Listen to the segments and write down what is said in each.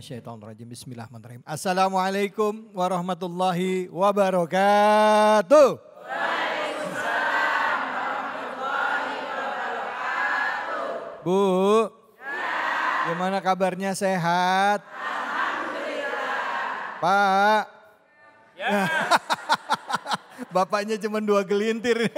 Minasyaitonirrajim. Bismillahirrahmanirrahim. Assalamualaikum warahmatullahi wabarakatuh. Waalaikumsalam warahmatullahi wabarakatuh. Bu. Ya. Gimana kabarnya sehat? Alhamdulillah. Pak. Ya. Bapaknya cuma dua gelintir.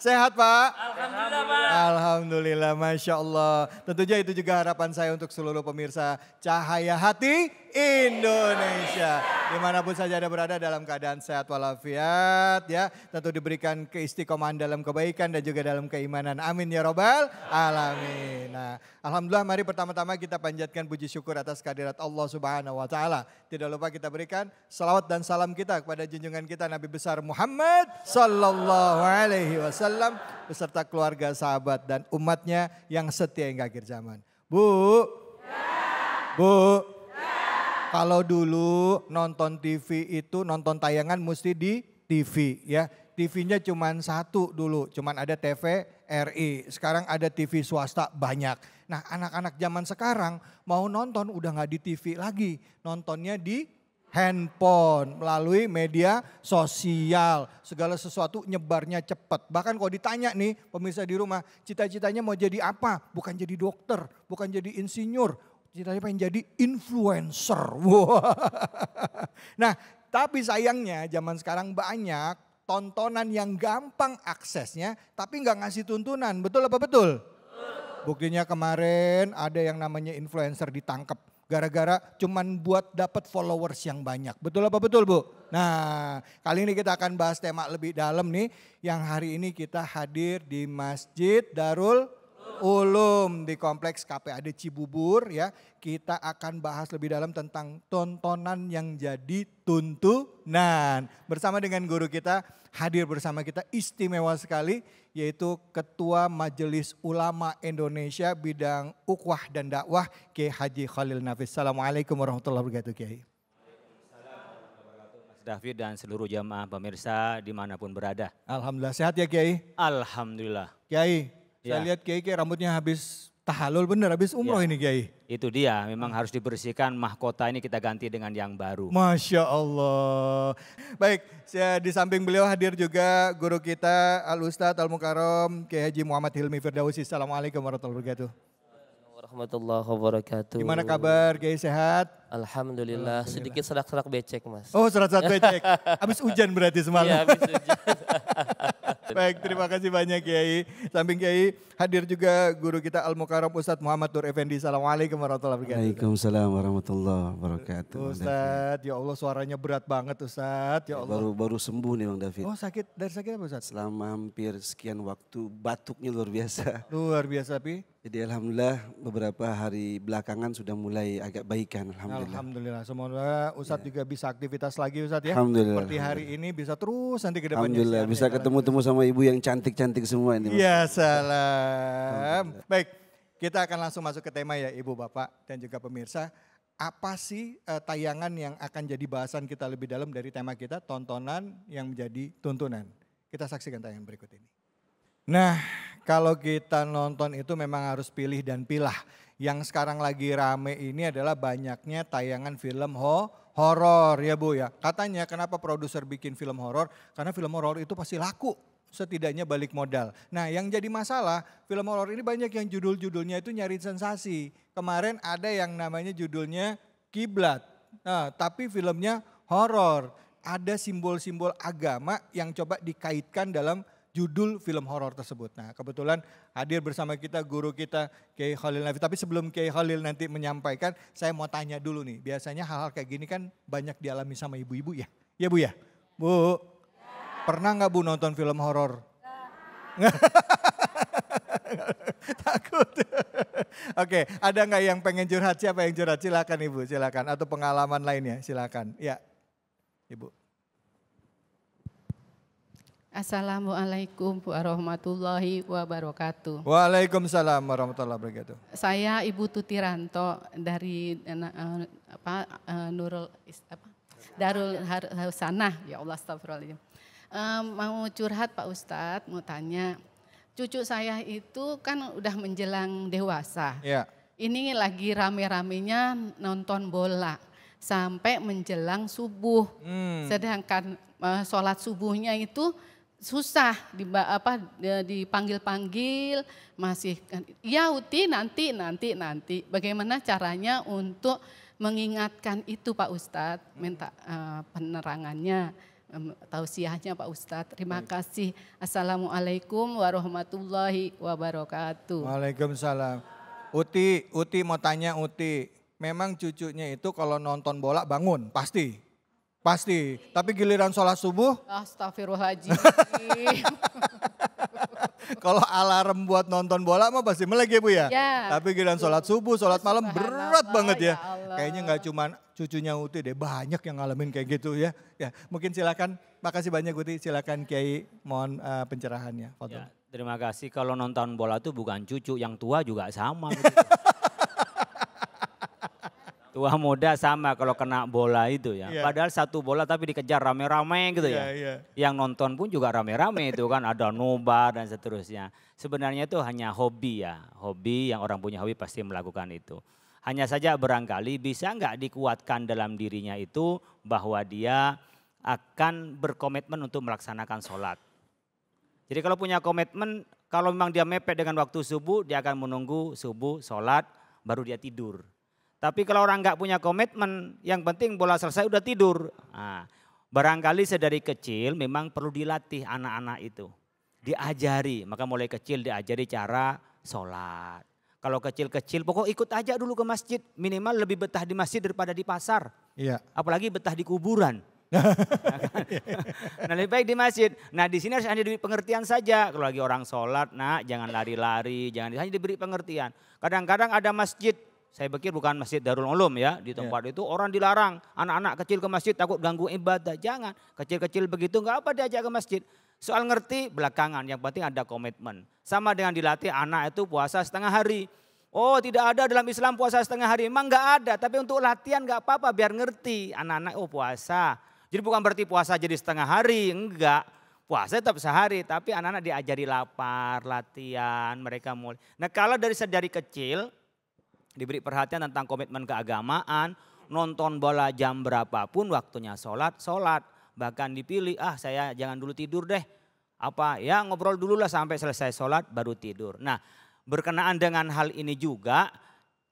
Sehat Pak? Alhamdulillah Pak. Alhamdulillah, Masya Allah. Tentunya itu juga harapan saya untuk seluruh pemirsa Cahaya Hati Indonesia. Dimanapun saja ada berada dalam keadaan sehat walafiat ya. Tentu diberikan keistiqomahan dalam kebaikan dan juga dalam keimanan. Amin ya robbal alamin. Nah, Alhamdulillah mari pertama-tama kita panjatkan puji syukur atas kehadirat Allah subhanahu wa ta'ala. Tidak lupa kita berikan salawat dan salam kita kepada junjungan kita Nabi Besar Muhammad sallallahu alaihi wasallam wasallam beserta keluarga sahabat dan umatnya yang setia hingga akhir zaman. Bu, ya. Bu, ya. kalau dulu nonton TV itu nonton tayangan mesti di TV ya. TV-nya cuma satu dulu, cuma ada TV RI. Sekarang ada TV swasta banyak. Nah anak-anak zaman sekarang mau nonton udah nggak di TV lagi, nontonnya di handphone, melalui media sosial. Segala sesuatu nyebarnya cepat. Bahkan kalau ditanya nih pemirsa di rumah, cita-citanya mau jadi apa? Bukan jadi dokter, bukan jadi insinyur. Cita-citanya pengen jadi influencer. Wow. Nah tapi sayangnya zaman sekarang banyak tontonan yang gampang aksesnya tapi nggak ngasih tuntunan. Betul apa betul? Buktinya kemarin ada yang namanya influencer ditangkap gara-gara cuman buat dapat followers yang banyak. Betul apa betul Bu? Nah kali ini kita akan bahas tema lebih dalam nih yang hari ini kita hadir di Masjid Darul Ulum di kompleks KPAD Cibubur ya. Kita akan bahas lebih dalam tentang tontonan yang jadi tuntunan. Bersama dengan guru kita hadir bersama kita istimewa sekali yaitu Ketua Majelis Ulama Indonesia bidang Ukhwah dan dakwah Kiai Haji Khalil Nafis. Assalamualaikum warahmatullahi wabarakatuh Kiai. David dan seluruh jamaah pemirsa dimanapun berada. Alhamdulillah sehat ya Kiai. Alhamdulillah. Kiai Ya. Saya iya. lihat Kiai kiai rambutnya habis tahalul bener habis umroh ya. ini Kiai. Itu dia, memang harus dibersihkan mahkota ini kita ganti dengan yang baru. Masya Allah. Baik, saya di samping beliau hadir juga guru kita Al Ustadz Al Mukarom Kiai Haji Muhammad Hilmi Firdausi. Assalamualaikum warahmatullahi wabarakatuh. Warahmatullahi wabarakatuh. Gimana kabar Kiai sehat? Alhamdulillah, sedikit serak-serak becek mas. Oh serak-serak becek, habis hujan berarti semalam. Iya habis hujan. Baik, terima kasih banyak Kiai. Samping Kiai hadir juga guru kita Al Mukarram Ustadz Muhammad Nur Effendi. Assalamualaikum warahmatullahi wabarakatuh. Waalaikumsalam warahmatullahi wabarakatuh. Ustadz, ya Allah suaranya berat banget Ustadz. Ya, ya Allah. Baru baru sembuh nih Bang David. Oh sakit, dari sakit apa Ustadz? Selama hampir sekian waktu batuknya luar biasa. Luar biasa Pi. Jadi Alhamdulillah beberapa hari belakangan sudah mulai agak baikan Alhamdulillah. Alhamdulillah. Semoga Ustadz yeah. juga bisa aktivitas lagi Ustadz ya. Alhamdulillah. Seperti hari ini bisa terus nanti ke depannya. Alhamdulillah bisa ya, ketemu-temu sama ibu yang cantik-cantik semua ini. Ya salam. Baik, kita akan langsung masuk ke tema ya Ibu Bapak dan juga pemirsa. Apa sih uh, tayangan yang akan jadi bahasan kita lebih dalam dari tema kita tontonan yang menjadi tuntunan. Kita saksikan tayangan berikut ini. Nah, kalau kita nonton itu memang harus pilih dan pilah. Yang sekarang lagi rame ini adalah banyaknya tayangan film ho horor ya Bu ya. Katanya kenapa produser bikin film horor? Karena film horor itu pasti laku setidaknya balik modal. Nah yang jadi masalah film horor ini banyak yang judul-judulnya itu nyari sensasi. Kemarin ada yang namanya judulnya Kiblat. Nah, tapi filmnya horor. Ada simbol-simbol agama yang coba dikaitkan dalam judul film horor tersebut. Nah, kebetulan hadir bersama kita guru kita Kiai Khalil Nafi. Tapi sebelum Kiai Khalil nanti menyampaikan, saya mau tanya dulu nih. Biasanya hal-hal kayak gini kan banyak dialami sama ibu-ibu ya? Ya Bu ya? Bu, ya. pernah nggak Bu nonton film horor? Ya. Takut. Oke, ada nggak yang pengen curhat? Siapa yang curhat? Silakan Ibu, silakan. Atau pengalaman lainnya, silakan. Ya, Ibu. Assalamualaikum warahmatullahi wabarakatuh. Waalaikumsalam warahmatullahi wabarakatuh. Saya Ibu Tuti Ranto dari uh, apa uh, Nurul apa Darul Hasanah ya Allah astagfirullahaladzim. Uh, mau curhat Pak Ustadz, mau tanya. Cucu saya itu kan udah menjelang dewasa. Ya. Ini lagi rame-ramenya nonton bola sampai menjelang subuh. Hmm. Sedangkan uh, sholat subuhnya itu susah di apa dipanggil-panggil masih kan, ya Uti nanti nanti nanti bagaimana caranya untuk mengingatkan itu Pak Ustadz minta uh, penerangannya um, tausiahnya Pak Ustadz terima Baik. kasih Assalamualaikum warahmatullahi wabarakatuh Waalaikumsalam Uti Uti mau tanya Uti memang cucunya itu kalau nonton bola bangun pasti Pasti, tapi giliran sholat subuh. Astagfirullahaladzim. Kalau alarm buat nonton bola mah pasti melek ya Bu ya. ya tapi giliran sholat subuh, sholat malam berat banget ya. ya Kayaknya nggak cuman cucunya Uti deh, banyak yang ngalamin kayak gitu ya. Ya, mungkin silakan. Makasih banyak Uti, silakan Kiai mohon uh, pencerahannya. Foto. Ya, terima kasih. Kalau nonton bola tuh bukan cucu, yang tua juga sama. Gitu. Tua muda sama kalau kena bola itu ya. Yeah. Padahal satu bola tapi dikejar rame-rame gitu yeah, ya. Yeah. Yang nonton pun juga rame-rame itu kan ada nobar dan seterusnya. Sebenarnya itu hanya hobi ya. Hobi yang orang punya hobi pasti melakukan itu. Hanya saja barangkali bisa nggak dikuatkan dalam dirinya itu bahwa dia akan berkomitmen untuk melaksanakan sholat. Jadi kalau punya komitmen, kalau memang dia mepet dengan waktu subuh, dia akan menunggu subuh, sholat, baru dia tidur. Tapi kalau orang nggak punya komitmen, yang penting bola selesai udah tidur. Nah, barangkali sedari kecil memang perlu dilatih anak-anak itu. Diajari, maka mulai kecil diajari cara sholat. Kalau kecil-kecil pokok ikut aja dulu ke masjid. Minimal lebih betah di masjid daripada di pasar. Iya. Apalagi betah di kuburan. nah lebih baik di masjid. Nah di sini harus hanya diberi pengertian saja. Kalau lagi orang sholat, nah jangan lari-lari, jangan hanya diberi pengertian. Kadang-kadang ada masjid saya pikir bukan masjid Darul Ulum ya di ya. tempat yeah. itu orang dilarang anak-anak kecil ke masjid takut ganggu ibadah jangan kecil-kecil begitu nggak apa diajak ke masjid soal ngerti belakangan yang penting ada komitmen sama dengan dilatih anak itu puasa setengah hari oh tidak ada dalam Islam puasa setengah hari emang nggak ada tapi untuk latihan nggak apa-apa biar ngerti anak-anak oh puasa jadi bukan berarti puasa jadi setengah hari enggak puasa tetap sehari tapi anak-anak diajari lapar latihan mereka mulai nah kalau dari sedari kecil diberi perhatian tentang komitmen keagamaan, nonton bola jam berapapun waktunya sholat, sholat. Bahkan dipilih, ah saya jangan dulu tidur deh. Apa ya ngobrol dulu lah sampai selesai sholat baru tidur. Nah berkenaan dengan hal ini juga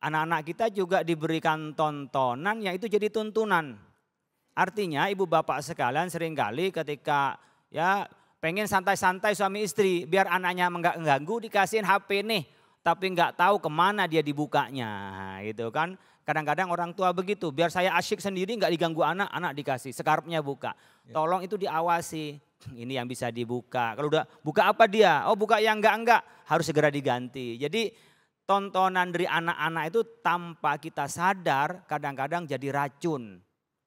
anak-anak kita juga diberikan tontonan yang itu jadi tuntunan. Artinya ibu bapak sekalian seringkali ketika ya pengen santai-santai suami istri biar anaknya enggak mengganggu dikasihin HP nih tapi nggak tahu kemana dia dibukanya gitu kan. Kadang-kadang orang tua begitu, biar saya asyik sendiri nggak diganggu anak, anak dikasih, sekarpnya buka. Ya. Tolong itu diawasi, ini yang bisa dibuka. Kalau udah buka apa dia? Oh buka yang enggak-enggak, harus segera diganti. Jadi tontonan dari anak-anak itu tanpa kita sadar kadang-kadang jadi racun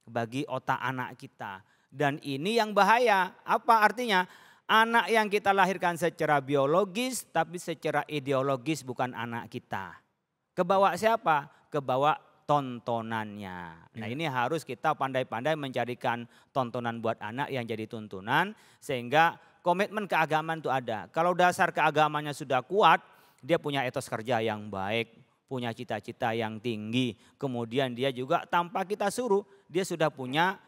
bagi otak anak kita. Dan ini yang bahaya, apa artinya? anak yang kita lahirkan secara biologis tapi secara ideologis bukan anak kita. Kebawa siapa? Kebawa tontonannya. Nah iya. ini harus kita pandai-pandai mencarikan tontonan buat anak yang jadi tuntunan sehingga komitmen keagamaan itu ada. Kalau dasar keagamannya sudah kuat, dia punya etos kerja yang baik, punya cita-cita yang tinggi, kemudian dia juga tanpa kita suruh, dia sudah punya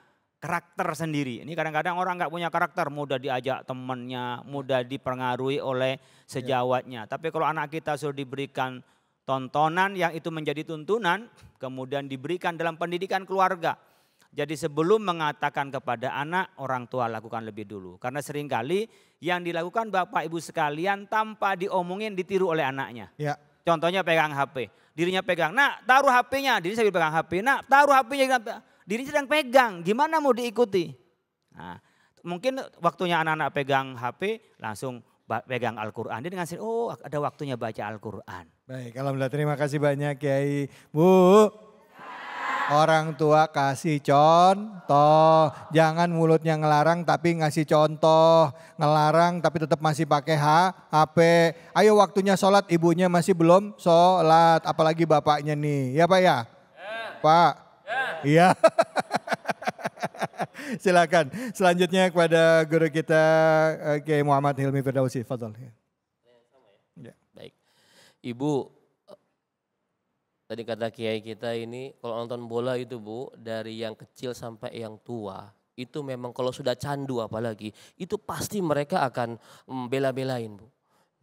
karakter sendiri. Ini kadang-kadang orang nggak punya karakter, mudah diajak temannya, mudah dipengaruhi oleh sejawatnya. Tapi kalau anak kita sudah diberikan tontonan yang itu menjadi tuntunan, kemudian diberikan dalam pendidikan keluarga. Jadi sebelum mengatakan kepada anak, orang tua lakukan lebih dulu. Karena seringkali yang dilakukan bapak ibu sekalian tanpa diomongin ditiru oleh anaknya. Ya. Contohnya pegang HP, dirinya pegang, nak taruh HP-nya, diri sambil pegang HP, nak taruh HP-nya dirinya sedang pegang, gimana mau diikuti? Nah, mungkin waktunya anak-anak pegang HP langsung pegang Al-Quran. Dia dengan sendiri, oh ada waktunya baca Al-Quran. Baik, Alhamdulillah terima kasih banyak Kiai. Bu, Orang tua kasih contoh, jangan mulutnya ngelarang tapi ngasih contoh, ngelarang tapi tetap masih pakai H HP. Ayo waktunya sholat, ibunya masih belum sholat, apalagi bapaknya nih, ya pak ya, ya. pak. Iya. Silakan. Selanjutnya kepada guru kita eh, Kiai Muhammad Hilmi Firdausi. Fadol. Ya. Ya? ya. Baik. Ibu, eh, tadi kata Kiai kita ini kalau nonton bola itu Bu, dari yang kecil sampai yang tua, itu memang kalau sudah candu apalagi, itu pasti mereka akan mm, bela-belain Bu.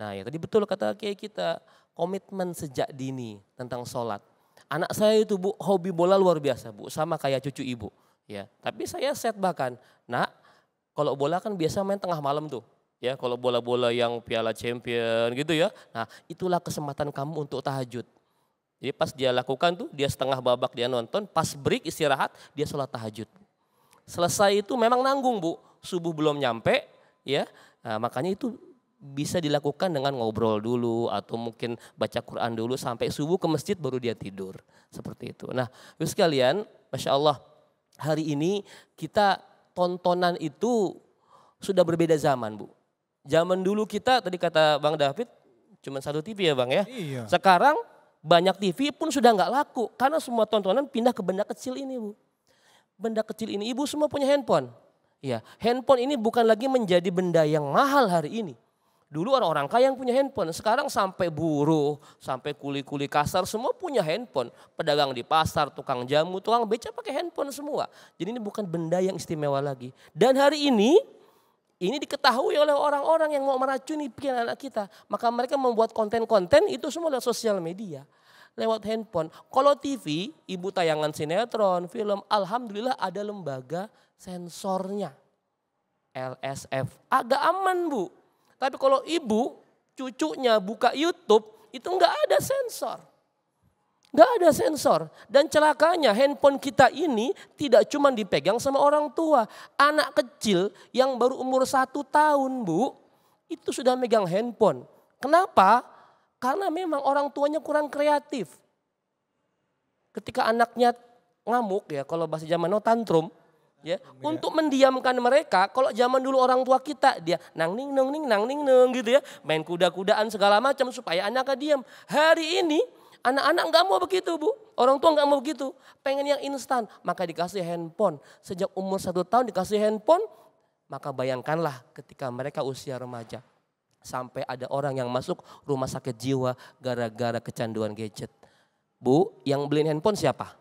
Nah ya tadi betul kata Kiai kita, komitmen sejak dini tentang sholat Anak saya itu bu hobi bola luar biasa bu, sama kayak cucu ibu. Ya, tapi saya set bahkan, nak kalau bola kan biasa main tengah malam tuh. Ya, kalau bola-bola yang Piala Champion gitu ya. Nah, itulah kesempatan kamu untuk tahajud. Jadi pas dia lakukan tuh, dia setengah babak dia nonton, pas break istirahat, dia sholat tahajud. Selesai itu memang nanggung bu, subuh belum nyampe, ya. Nah, makanya itu bisa dilakukan dengan ngobrol dulu atau mungkin baca Quran dulu sampai subuh ke masjid baru dia tidur seperti itu. Nah, terus sekalian, masya Allah hari ini kita tontonan itu sudah berbeda zaman bu. Zaman dulu kita tadi kata Bang David cuma satu TV ya bang ya. Iya. Sekarang banyak TV pun sudah nggak laku karena semua tontonan pindah ke benda kecil ini bu. Benda kecil ini ibu semua punya handphone. Ya, handphone ini bukan lagi menjadi benda yang mahal hari ini Dulu orang-orang kaya yang punya handphone, sekarang sampai buruh, sampai kuli-kuli kasar semua punya handphone. Pedagang di pasar, tukang jamu, tukang beca pakai handphone semua. Jadi ini bukan benda yang istimewa lagi. Dan hari ini ini diketahui oleh orang-orang yang mau meracuni pikiran anak kita. Maka mereka membuat konten-konten itu semua lewat sosial media lewat handphone. Kalau TV, ibu tayangan sinetron, film, alhamdulillah ada lembaga sensornya. LSF. Agak aman bu. Tapi kalau ibu, cucunya buka YouTube, itu enggak ada sensor. Enggak ada sensor. Dan celakanya handphone kita ini tidak cuma dipegang sama orang tua. Anak kecil yang baru umur satu tahun bu, itu sudah megang handphone. Kenapa? Karena memang orang tuanya kurang kreatif. Ketika anaknya ngamuk ya, kalau bahasa zaman no tantrum, Ya, ya untuk mendiamkan mereka kalau zaman dulu orang tua kita dia nang ning nangning ning nang ning neng gitu ya main kuda-kudaan segala macam supaya anaknya diam hari ini anak-anak nggak mau begitu bu orang tua nggak mau begitu pengen yang instan maka dikasih handphone sejak umur satu tahun dikasih handphone maka bayangkanlah ketika mereka usia remaja sampai ada orang yang masuk rumah sakit jiwa gara-gara kecanduan gadget bu yang beliin handphone siapa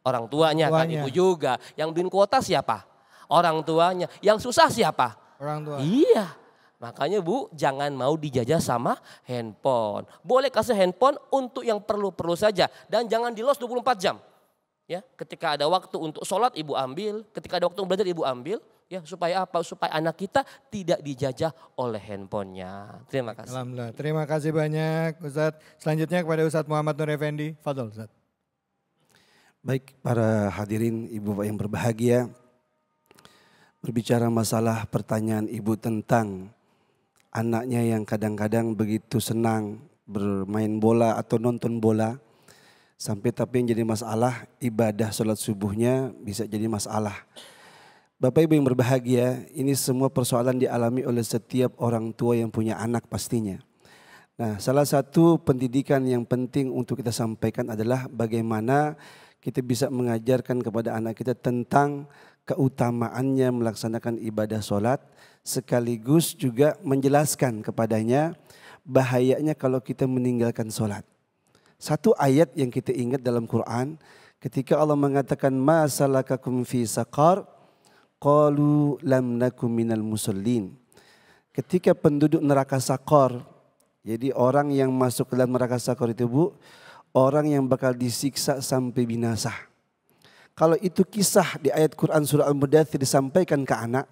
Orang tuanya, kan, tuanya. kan ibu juga. Yang bin kuota siapa? Orang tuanya. Yang susah siapa? Orang tua. Iya. Makanya Bu, jangan mau dijajah sama handphone. Boleh kasih handphone untuk yang perlu-perlu saja dan jangan di los 24 jam. Ya, ketika ada waktu untuk sholat Ibu ambil, ketika ada waktu belajar Ibu ambil, ya supaya apa? Supaya anak kita tidak dijajah oleh handphonenya. Terima kasih. Alhamdulillah. Terima kasih banyak Ustadz. Selanjutnya kepada Ustadz Muhammad Nur Effendi. Fadol Ustadz. Baik para hadirin ibu yang berbahagia, berbicara masalah pertanyaan ibu tentang anaknya yang kadang-kadang begitu senang bermain bola atau nonton bola, sampai tapi yang jadi masalah ibadah sholat subuhnya bisa jadi masalah. Bapak ibu yang berbahagia, ini semua persoalan dialami oleh setiap orang tua yang punya anak pastinya. Nah, salah satu pendidikan yang penting untuk kita sampaikan adalah bagaimana kita bisa mengajarkan kepada anak kita tentang keutamaannya melaksanakan ibadah solat sekaligus juga menjelaskan kepadanya bahayanya kalau kita meninggalkan solat Satu ayat yang kita ingat dalam Quran ketika Allah mengatakan masalakakum fi saqar qalu lam nakum minal musallin. Ketika penduduk neraka sakor, jadi orang yang masuk ke dalam neraka sakor itu bu, orang yang bakal disiksa sampai binasa. Kalau itu kisah di ayat Quran surah Al-Mudathir disampaikan ke anak,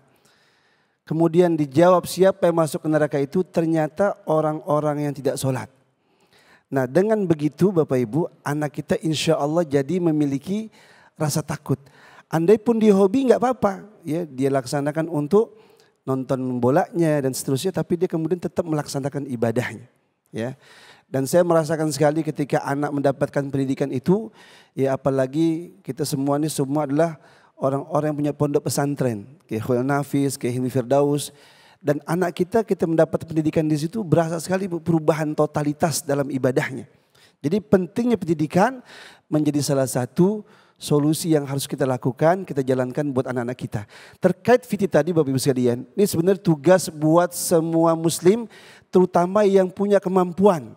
kemudian dijawab siapa yang masuk ke neraka itu ternyata orang-orang yang tidak sholat. Nah dengan begitu Bapak Ibu anak kita insya Allah jadi memiliki rasa takut. Andai pun dia hobi nggak apa-apa, ya dia laksanakan untuk nonton bolanya dan seterusnya, tapi dia kemudian tetap melaksanakan ibadahnya. Ya, dan saya merasakan sekali ketika anak mendapatkan pendidikan itu, ya apalagi kita semua ini semua adalah orang-orang yang punya pondok pesantren, kayak Khulil Nafis, kayak Hilmi Firdaus, dan anak kita kita mendapat pendidikan di situ berasa sekali perubahan totalitas dalam ibadahnya. Jadi pentingnya pendidikan menjadi salah satu solusi yang harus kita lakukan, kita jalankan buat anak-anak kita. Terkait fiti tadi Bapak Ibu sekalian, ini sebenarnya tugas buat semua muslim terutama yang punya kemampuan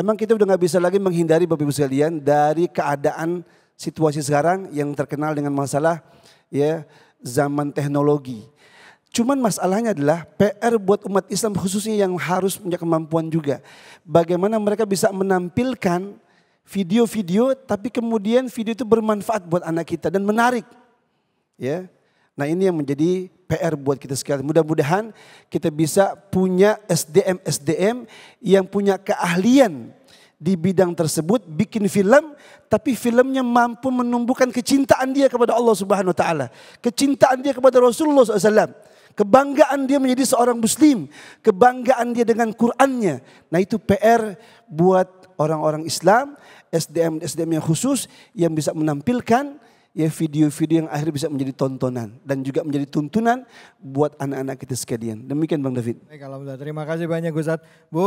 Emang kita udah nggak bisa lagi menghindari Bapak Ibu sekalian dari keadaan situasi sekarang yang terkenal dengan masalah ya zaman teknologi. Cuman masalahnya adalah PR buat umat Islam khususnya yang harus punya kemampuan juga. Bagaimana mereka bisa menampilkan video-video tapi kemudian video itu bermanfaat buat anak kita dan menarik. Ya. Nah, ini yang menjadi PR buat kita sekalian. Mudah-mudahan kita bisa punya SDM-SDM yang punya keahlian di bidang tersebut, bikin film, tapi filmnya mampu menumbuhkan kecintaan dia kepada Allah Subhanahu Wa Taala, kecintaan dia kepada Rasulullah SAW, kebanggaan dia menjadi seorang Muslim, kebanggaan dia dengan Qurannya. Nah itu PR buat orang-orang Islam, SDM-SDM yang khusus yang bisa menampilkan ya video-video yang akhirnya bisa menjadi tontonan dan juga menjadi tuntunan buat anak-anak kita sekalian. Demikian Bang David. Baik, alhamdulillah. Terima kasih banyak gusat Bu,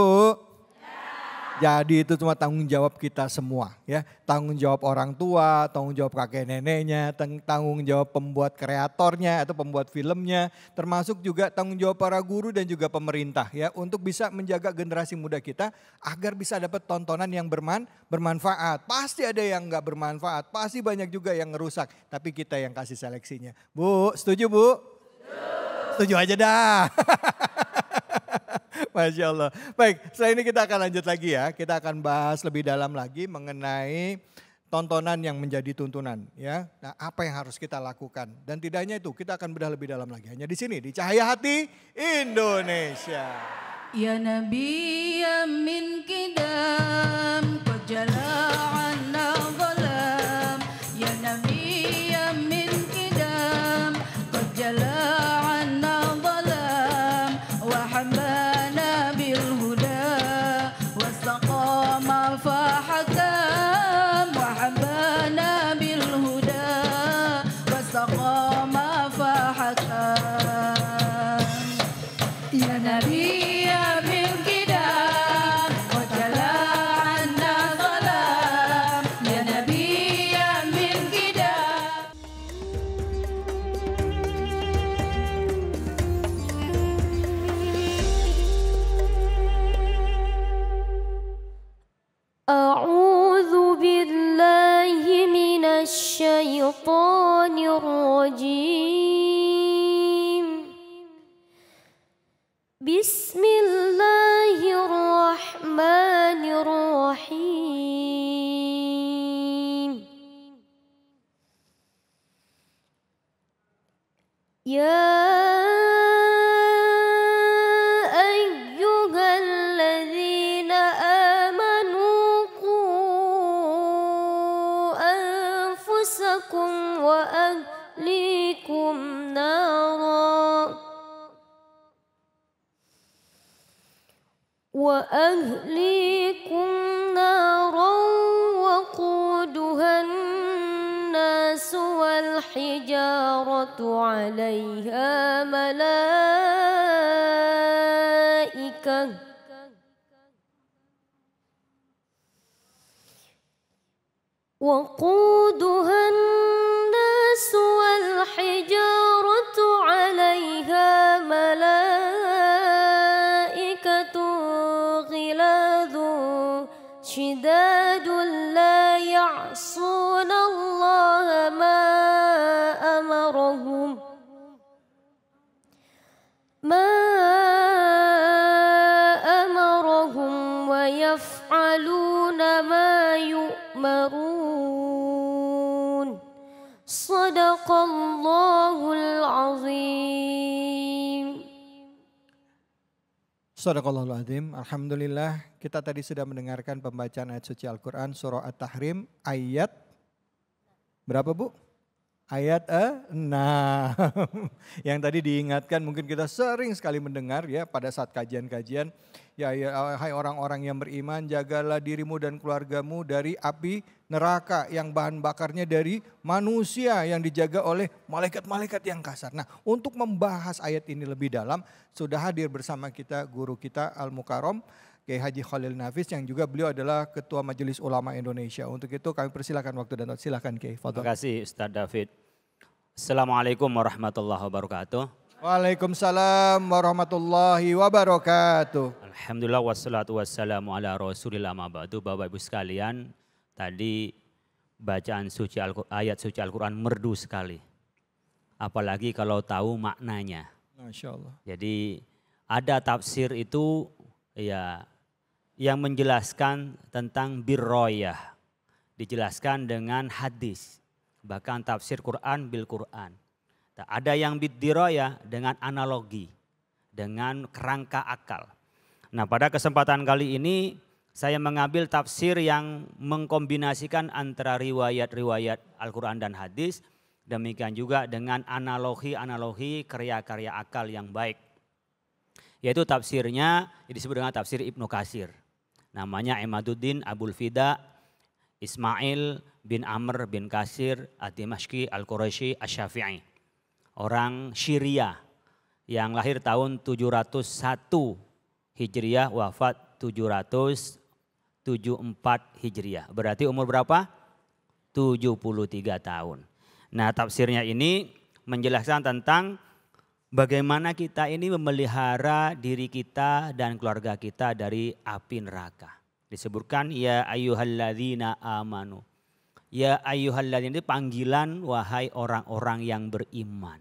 jadi itu cuma tanggung jawab kita semua ya. Tanggung jawab orang tua, tanggung jawab kakek neneknya, tanggung jawab pembuat kreatornya atau pembuat filmnya, termasuk juga tanggung jawab para guru dan juga pemerintah ya untuk bisa menjaga generasi muda kita agar bisa dapat tontonan yang berman bermanfaat. Pasti ada yang nggak bermanfaat, pasti banyak juga yang ngerusak, tapi kita yang kasih seleksinya. Bu, setuju Bu? Setuju, setuju aja dah. Masya Allah. Baik, setelah ini kita akan lanjut lagi ya. Kita akan bahas lebih dalam lagi mengenai tontonan yang menjadi tuntunan ya. Nah, apa yang harus kita lakukan? Dan tidaknya itu kita akan bedah lebih dalam lagi hanya di sini di Cahaya Hati Indonesia. Ya Nabi Amin kidam kajala Sadaqallahul Azim. Alhamdulillah kita tadi sudah mendengarkan pembacaan ayat suci Al-Quran surah At-Tahrim ayat berapa bu? ayat 6. Yang tadi diingatkan mungkin kita sering sekali mendengar ya pada saat kajian-kajian. Ya, ya hai orang-orang yang beriman, jagalah dirimu dan keluargamu dari api neraka yang bahan bakarnya dari manusia yang dijaga oleh malaikat-malaikat yang kasar. Nah, untuk membahas ayat ini lebih dalam, sudah hadir bersama kita guru kita al Mukarom Kiai Haji Khalil Nafis yang juga beliau adalah Ketua Majelis Ulama Indonesia. Untuk itu kami persilahkan waktu dan silahkan Kiai. Terima kasih Ustaz David. Assalamualaikum warahmatullahi wabarakatuh. Waalaikumsalam warahmatullahi wabarakatuh. Alhamdulillah wassalatu wassalamu ala rasulillah ma'abadu. Bapak Ibu sekalian tadi bacaan suci Al ayat suci Al-Quran merdu sekali. Apalagi kalau tahu maknanya. Masya Allah. Jadi ada tafsir itu ya yang menjelaskan tentang birroyah. Dijelaskan dengan hadis. Bahkan tafsir Quran bil Quran. Ada yang birroyah dengan analogi. Dengan kerangka akal. Nah pada kesempatan kali ini saya mengambil tafsir yang mengkombinasikan antara riwayat-riwayat Al-Quran dan hadis. Demikian juga dengan analogi-analogi karya-karya akal yang baik. Yaitu tafsirnya disebut dengan tafsir Ibnu Kasir namanya Imaduddin Abul Fida Ismail bin Amr bin Kasir ad Al-Qurashi Asyafi'i. Orang Syria yang lahir tahun 701 Hijriah wafat 774 Hijriah. Berarti umur berapa? 73 tahun. Nah, tafsirnya ini menjelaskan tentang bagaimana kita ini memelihara diri kita dan keluarga kita dari api neraka. Disebutkan ya ayyuhalladzina amanu. Ya ayyuhalladzina itu panggilan wahai orang-orang yang beriman.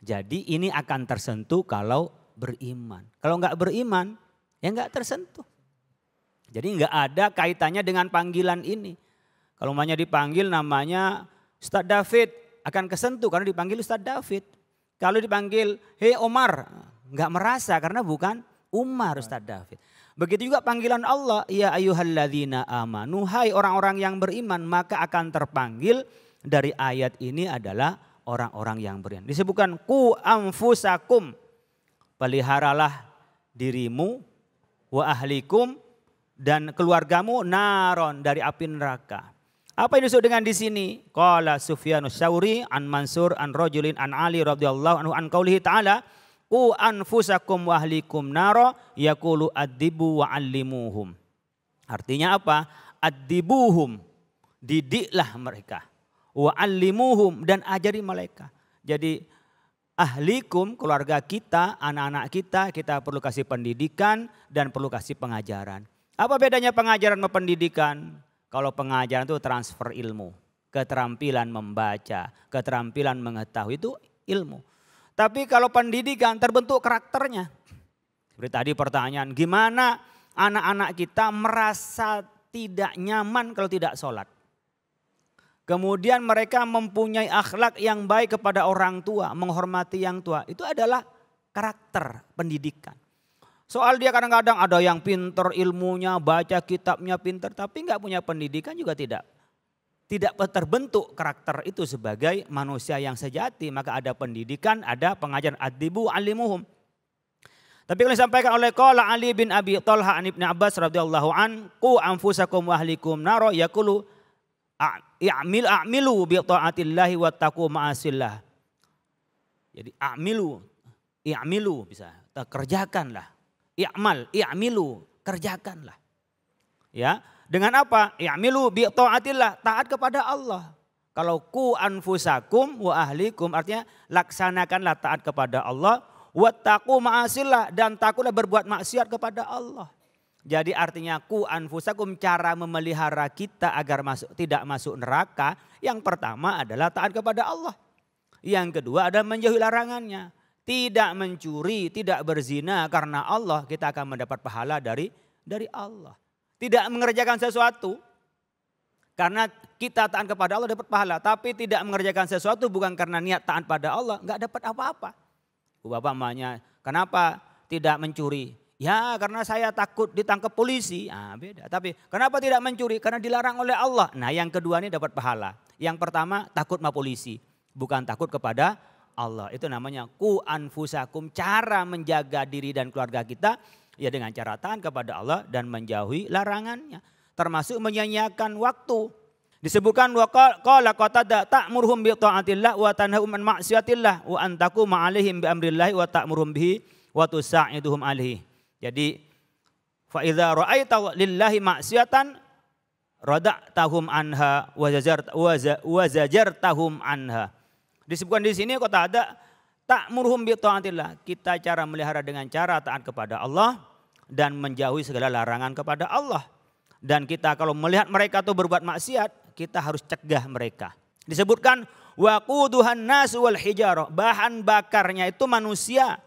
Jadi ini akan tersentuh kalau beriman. Kalau enggak beriman ya enggak tersentuh. Jadi enggak ada kaitannya dengan panggilan ini. Kalau namanya dipanggil namanya Ustadz David akan kesentuh karena dipanggil Ustadz David. Kalau dipanggil, hei Omar, nggak merasa karena bukan Umar Ustaz David. Begitu juga panggilan Allah, ya ayuhalladzina amanu, hai orang-orang yang beriman, maka akan terpanggil dari ayat ini adalah orang-orang yang beriman. Disebutkan ku amfusakum, peliharalah dirimu wa ahlikum dan keluargamu naron dari api neraka. Apa yang disebut dengan di sini? Qala Sufyanus Syauri an Mansur an Rajulin an Ali radhiyallahu anhu an qaulihi ta'ala u anfusakum wa ahlikum nara yakulu addibu wa allimuhum. Artinya apa? Addibuhum. Didiklah mereka. Wa allimuhum dan ajari mereka. Jadi ahlikum keluarga kita, anak-anak kita, kita perlu kasih pendidikan dan perlu kasih pengajaran. Apa bedanya pengajaran sama pendidikan? Kalau pengajaran itu transfer ilmu, keterampilan membaca, keterampilan mengetahui itu ilmu. Tapi kalau pendidikan terbentuk karakternya. Seperti tadi pertanyaan, gimana anak-anak kita merasa tidak nyaman kalau tidak sholat? Kemudian mereka mempunyai akhlak yang baik kepada orang tua, menghormati yang tua. Itu adalah karakter pendidikan. Soal dia kadang-kadang ada yang pinter ilmunya, baca kitabnya pinter, tapi nggak punya pendidikan juga tidak. Tidak terbentuk karakter itu sebagai manusia yang sejati. Maka ada pendidikan, ada pengajaran adibu alimuhum. Tapi kalau disampaikan oleh Qala Ali bin Abi Talha an Ibn Abbas radhiyallahu an, ku anfusakum wa ahlikum naro yakulu i'mil a'milu bi ta'atillahi wa taqu ma'asillah." Jadi a'milu, i'milu bisa, kerjakanlah i'mal, i'milu, kerjakanlah. Ya, dengan apa? I'milu bi taatillah, taat kepada Allah. Kalau ku anfusakum wa ahlikum artinya laksanakanlah taat kepada Allah wattaqu ma'asillah dan takutlah berbuat maksiat kepada Allah. Jadi artinya ku anfusakum cara memelihara kita agar masuk tidak masuk neraka yang pertama adalah taat kepada Allah. Yang kedua adalah menjauhi larangannya tidak mencuri, tidak berzina karena Allah, kita akan mendapat pahala dari dari Allah. Tidak mengerjakan sesuatu karena kita taat kepada Allah dapat pahala, tapi tidak mengerjakan sesuatu bukan karena niat taat pada Allah, nggak dapat apa-apa. Bapak mamanya, kenapa tidak mencuri? Ya karena saya takut ditangkap polisi. Ah beda. Tapi kenapa tidak mencuri? Karena dilarang oleh Allah. Nah yang kedua ini dapat pahala. Yang pertama takut sama polisi. Bukan takut kepada Allah. Itu namanya ku anfusakum, cara menjaga diri dan keluarga kita ya dengan cara taat kepada Allah dan menjauhi larangannya. Termasuk menyanyiakan waktu. Disebutkan wa qala qatada ta'muruhum bi taatillah wa tanhahum an ma'siyatillah wa antaku ma'alihim bi amrillah wa ta'muruhum bihi wa tusa'iduhum alaihi. Jadi fa idza ra'aita lillahi ma'siyatan rada tahum anha wazajar wazajar tahum anha. Disebutkan di sini kok tak ada tak murhum bi taatillah. Kita cara melihara dengan cara taat kepada Allah dan menjauhi segala larangan kepada Allah. Dan kita kalau melihat mereka tuh berbuat maksiat, kita harus cegah mereka. Disebutkan waquduhan nas wal hijarah. Bahan bakarnya itu manusia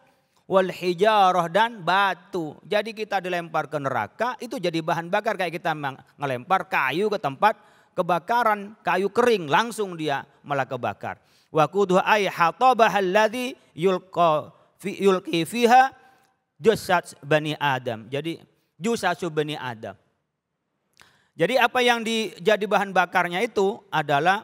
wal hijarah dan batu. Jadi kita dilempar ke neraka itu jadi bahan bakar kayak kita ngelempar kayu ke tempat kebakaran, kayu kering langsung dia malah kebakar. Wa kuduha ay hatabah alladhi yulqa fi yulqi fiha jusat bani Adam. Jadi jasad bani Adam. Jadi apa yang dijadi bahan bakarnya itu adalah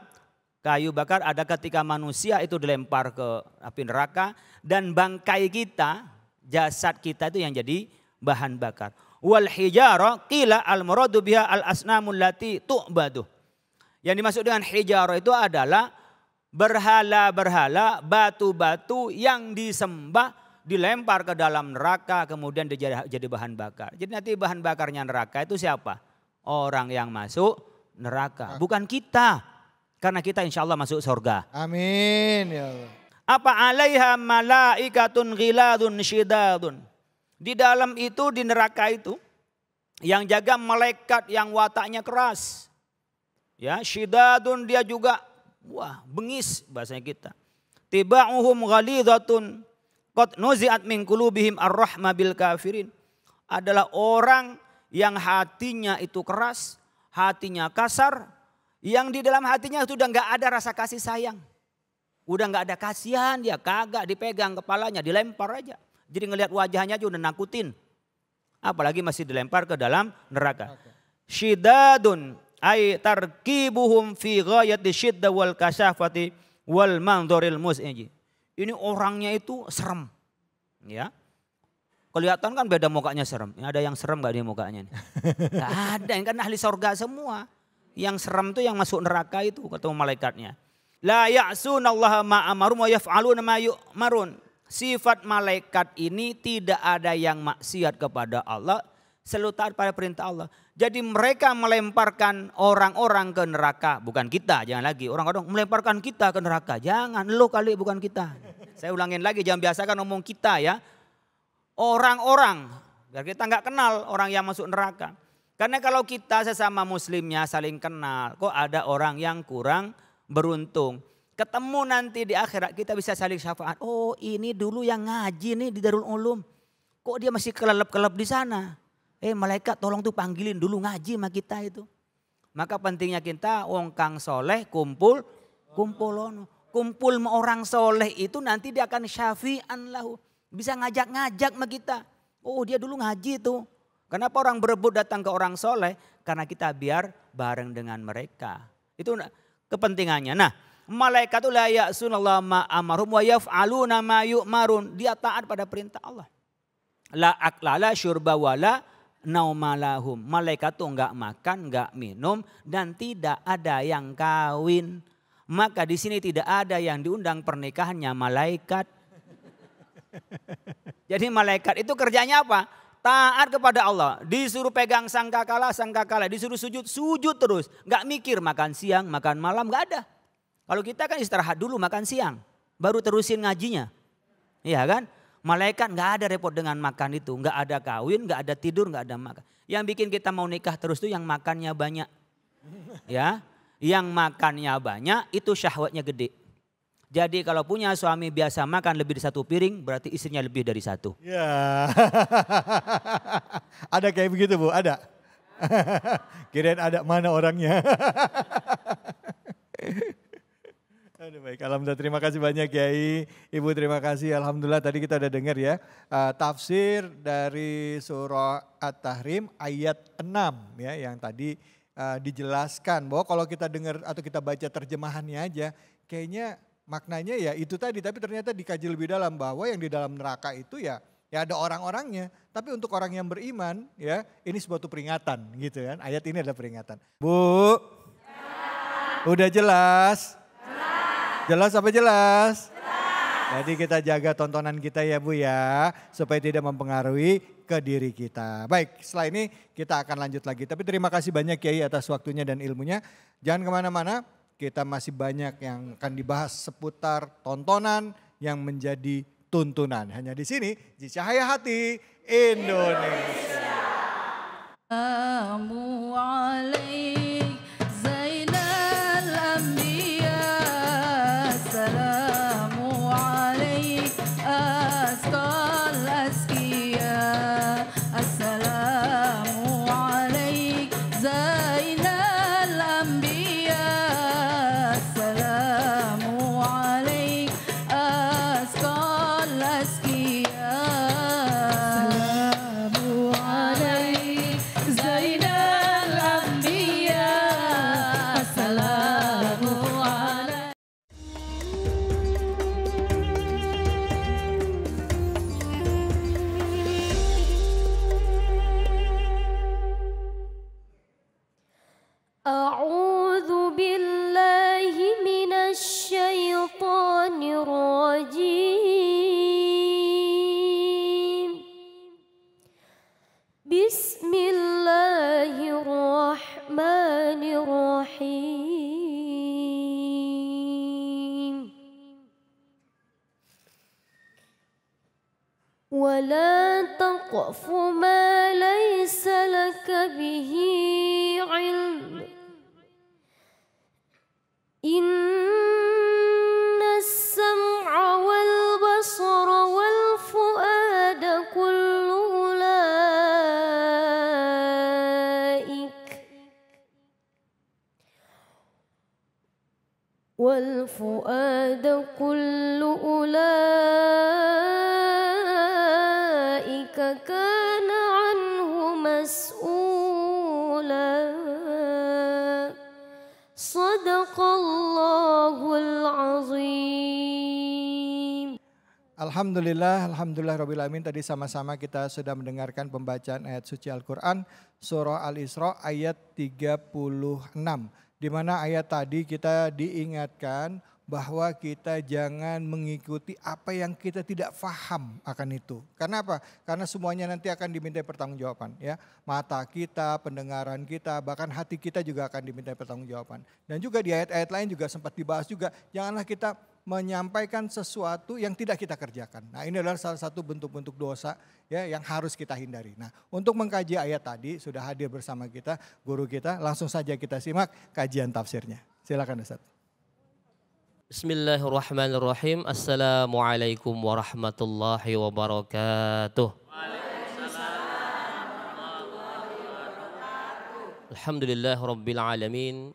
kayu bakar ada ketika manusia itu dilempar ke api neraka dan bangkai kita, jasad kita itu yang jadi bahan bakar. Wal hijara qila al muradu biha al asnamul lati tu'badu. Yang dimaksud dengan hijara itu adalah berhala-berhala, batu-batu yang disembah dilempar ke dalam neraka kemudian jadi, bahan bakar. Jadi nanti bahan bakarnya neraka itu siapa? Orang yang masuk neraka, ah. bukan kita. Karena kita insya Allah masuk surga. Amin. Ya Allah. Apa alaiha malaikatun ghiladun syidadun. Di dalam itu, di neraka itu. Yang jaga malaikat yang wataknya keras. Ya, syidadun dia juga Wah, bengis bahasanya kita. Tiba Tiba'uhum ghalidhatun qad nuzi'at min qulubihim ar-rahma bil kafirin. Adalah orang yang hatinya itu keras, hatinya kasar, yang di dalam hatinya itu udah nggak ada rasa kasih sayang. Udah nggak ada kasihan dia, kagak dipegang kepalanya, dilempar aja. Jadi ngelihat wajahnya aja udah nakutin. Apalagi masih dilempar ke dalam neraka. Okay. Syidadun ay tarkibuhum fi ghayati syidda wal kasafati wal mandoril mus'iji. Ini orangnya itu serem. Ya. Kelihatan kan beda mukanya serem. Ada yang serem gak di mukanya? Gak ada, yang kan ahli sorga semua. Yang serem tuh yang masuk neraka itu ketemu malaikatnya. La ya'sunallaha ma'amarum wa yaf'aluna ma yu'marun. Sifat malaikat ini tidak ada yang maksiat kepada Allah, selalu taat pada perintah Allah. Jadi mereka melemparkan orang-orang ke neraka, bukan kita. Jangan lagi orang-orang melemparkan kita ke neraka. Jangan lo kali bukan kita. Saya ulangin lagi, jangan biasakan ngomong kita ya. Orang-orang biar kita nggak kenal orang yang masuk neraka. Karena kalau kita sesama muslimnya saling kenal, kok ada orang yang kurang beruntung. Ketemu nanti di akhirat kita bisa saling syafaat. Oh ini dulu yang ngaji nih di Darul Ulum. Kok dia masih kelelep-kelelep di sana? Eh malaikat tolong tuh panggilin dulu ngaji sama kita itu. Maka pentingnya kita wong kang soleh kumpul kumpul Kumpul sama orang soleh itu nanti dia akan syafi'an lahu. Bisa ngajak-ngajak sama kita. Oh dia dulu ngaji itu. Kenapa orang berebut datang ke orang soleh? Karena kita biar bareng dengan mereka. Itu kepentingannya. Nah malaikat la sunallah ma amarum wa yaf'aluna ma yu'marun. Dia taat pada perintah Allah. La aklala syurba wala naumalahum. Malaikat tuh nggak makan, nggak minum dan tidak ada yang kawin. Maka di sini tidak ada yang diundang pernikahannya malaikat. Jadi malaikat itu kerjanya apa? Taat kepada Allah. Disuruh pegang sangkakala, sangkakala. Disuruh sujud, sujud terus. Gak mikir makan siang, makan malam, gak ada. Kalau kita kan istirahat dulu makan siang. Baru terusin ngajinya. Iya kan? Malaikat nggak ada repot dengan makan itu, nggak ada kawin, nggak ada tidur, nggak ada makan. Yang bikin kita mau nikah terus tuh yang makannya banyak, ya, yang makannya banyak itu syahwatnya gede. Jadi kalau punya suami biasa makan lebih dari satu piring, berarti istrinya lebih dari satu. Ya, ada kayak begitu bu, ada. Kirain ada mana orangnya. Aduh, baik, alhamdulillah terima kasih banyak Kiai. Ibu terima kasih. Alhamdulillah tadi kita udah dengar ya uh, tafsir dari surah At-Tahrim ayat 6 ya yang tadi uh, dijelaskan bahwa kalau kita dengar atau kita baca terjemahannya aja kayaknya maknanya ya itu tadi tapi ternyata dikaji lebih dalam bahwa yang di dalam neraka itu ya ya ada orang-orangnya tapi untuk orang yang beriman ya ini suatu peringatan gitu kan. Ayat ini adalah peringatan. Bu. Ya. Udah jelas? Jelas apa jelas? jelas? Jadi kita jaga tontonan kita ya Bu ya, supaya tidak mempengaruhi ke diri kita. Baik, setelah ini kita akan lanjut lagi. Tapi terima kasih banyak Kiai atas waktunya dan ilmunya. Jangan kemana-mana, kita masih banyak yang akan dibahas seputar tontonan yang menjadi tuntunan. Hanya di sini, di Cahaya Hati, Indonesia. Indonesia. Oh. Alhamdulillah, Alhamdulillah Rabbil Amin. Tadi sama-sama kita sudah mendengarkan pembacaan ayat suci Al-Quran, Surah Al-Isra ayat 36. Di mana ayat tadi kita diingatkan bahwa kita jangan mengikuti apa yang kita tidak faham akan itu. Karena apa? Karena semuanya nanti akan diminta pertanggungjawaban ya. Mata kita, pendengaran kita, bahkan hati kita juga akan diminta pertanggungjawaban. Dan juga di ayat-ayat lain juga sempat dibahas juga, janganlah kita menyampaikan sesuatu yang tidak kita kerjakan. Nah, ini adalah salah satu bentuk-bentuk dosa ya yang harus kita hindari. Nah, untuk mengkaji ayat tadi sudah hadir bersama kita guru kita, langsung saja kita simak kajian tafsirnya. Silakan Ustaz. Bismillahirrahmanirrahim. Assalamualaikum warahmatullahi wabarakatuh. Alhamdulillah Rabbil Alamin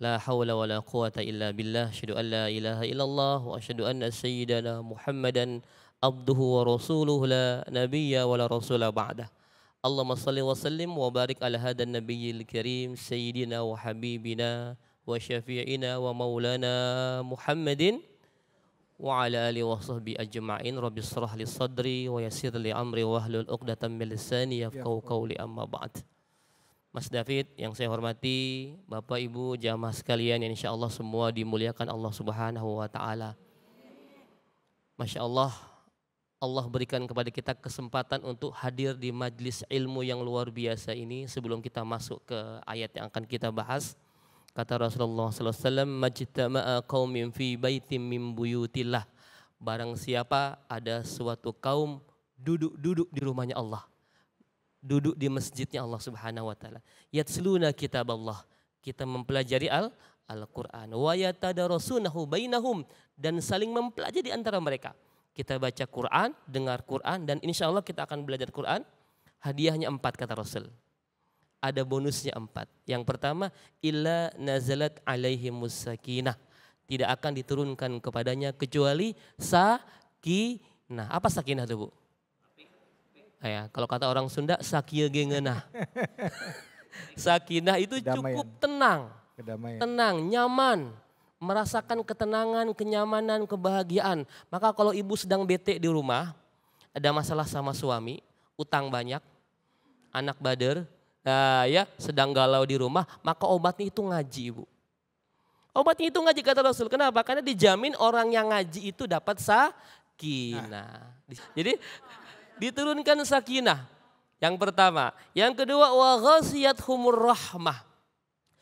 لا حول ولا قوة إلا بالله أشهد أن لا إله إلا الله وأشهد أن سيدنا محمدا عبده ورسوله لا نبي ولا رسول بعده اللهم صل وسلم وبارك على هذا النبي الكريم سيدنا وحبيبنا وشفيعنا ومولانا محمد وعلى آله وصحبه أجمعين رب اشرح لي صدري ويسر لي أمري من لساني يفقهوا قولي أما بعد Mas David yang saya hormati, Bapak Ibu jamaah sekalian yang insya Allah semua dimuliakan Allah Subhanahu wa Ta'ala. Masya Allah, Allah berikan kepada kita kesempatan untuk hadir di majlis ilmu yang luar biasa ini sebelum kita masuk ke ayat yang akan kita bahas. Kata Rasulullah SAW, Majtama'a qawmin fi baitim min buyutillah. Barang siapa ada suatu kaum duduk-duduk di rumahnya Allah duduk di masjidnya Allah Subhanahu wa taala. Yatsluna kitab Allah. Kita mempelajari Al Al-Qur'an wa yatadarusunahu bainahum dan saling mempelajari di antara mereka. Kita baca Quran, dengar Quran dan insya Allah kita akan belajar Quran. Hadiahnya empat kata Rasul. Ada bonusnya empat. Yang pertama, illa nazalat alaihi musakinah. Tidak akan diturunkan kepadanya kecuali sakinah. Apa sakinah itu Bu? Ya, kalau kata orang Sunda sakia gengenah. Sakinah itu Kedamaian. cukup tenang. Kedamaian. Tenang, nyaman. Merasakan ketenangan, kenyamanan, kebahagiaan. Maka kalau ibu sedang bete di rumah, ada masalah sama suami, utang banyak, anak bader, nah ya sedang galau di rumah, maka obatnya itu ngaji ibu. Obatnya itu ngaji kata Rasul. Kenapa? Karena dijamin orang yang ngaji itu dapat sakinah. Nah. Jadi diturunkan sakinah. Yang pertama, yang kedua wa ghasiyat humur rahmah.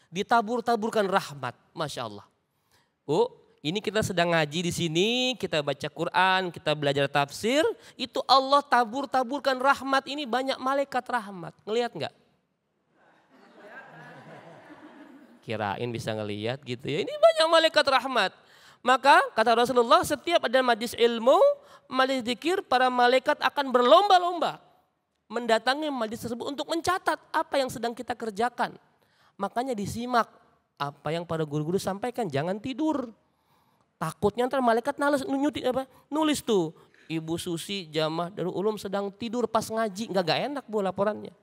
Ditabur-taburkan rahmat, masya Allah. Bu, ini kita sedang ngaji di sini, kita baca Quran, kita belajar tafsir, itu Allah tabur-taburkan rahmat ini banyak malaikat rahmat. Ngelihat nggak? Kirain bisa ngelihat gitu ya. Ini banyak malaikat rahmat maka kata Rasulullah setiap ada majlis ilmu, majlis zikir, para malaikat akan berlomba-lomba mendatangi majlis tersebut untuk mencatat apa yang sedang kita kerjakan. Makanya disimak apa yang para guru-guru sampaikan, jangan tidur. Takutnya nanti malaikat nales nunyuti, apa, nulis tuh, Ibu Susi jamah dari ulum sedang tidur pas ngaji, nggak gak enak bu laporannya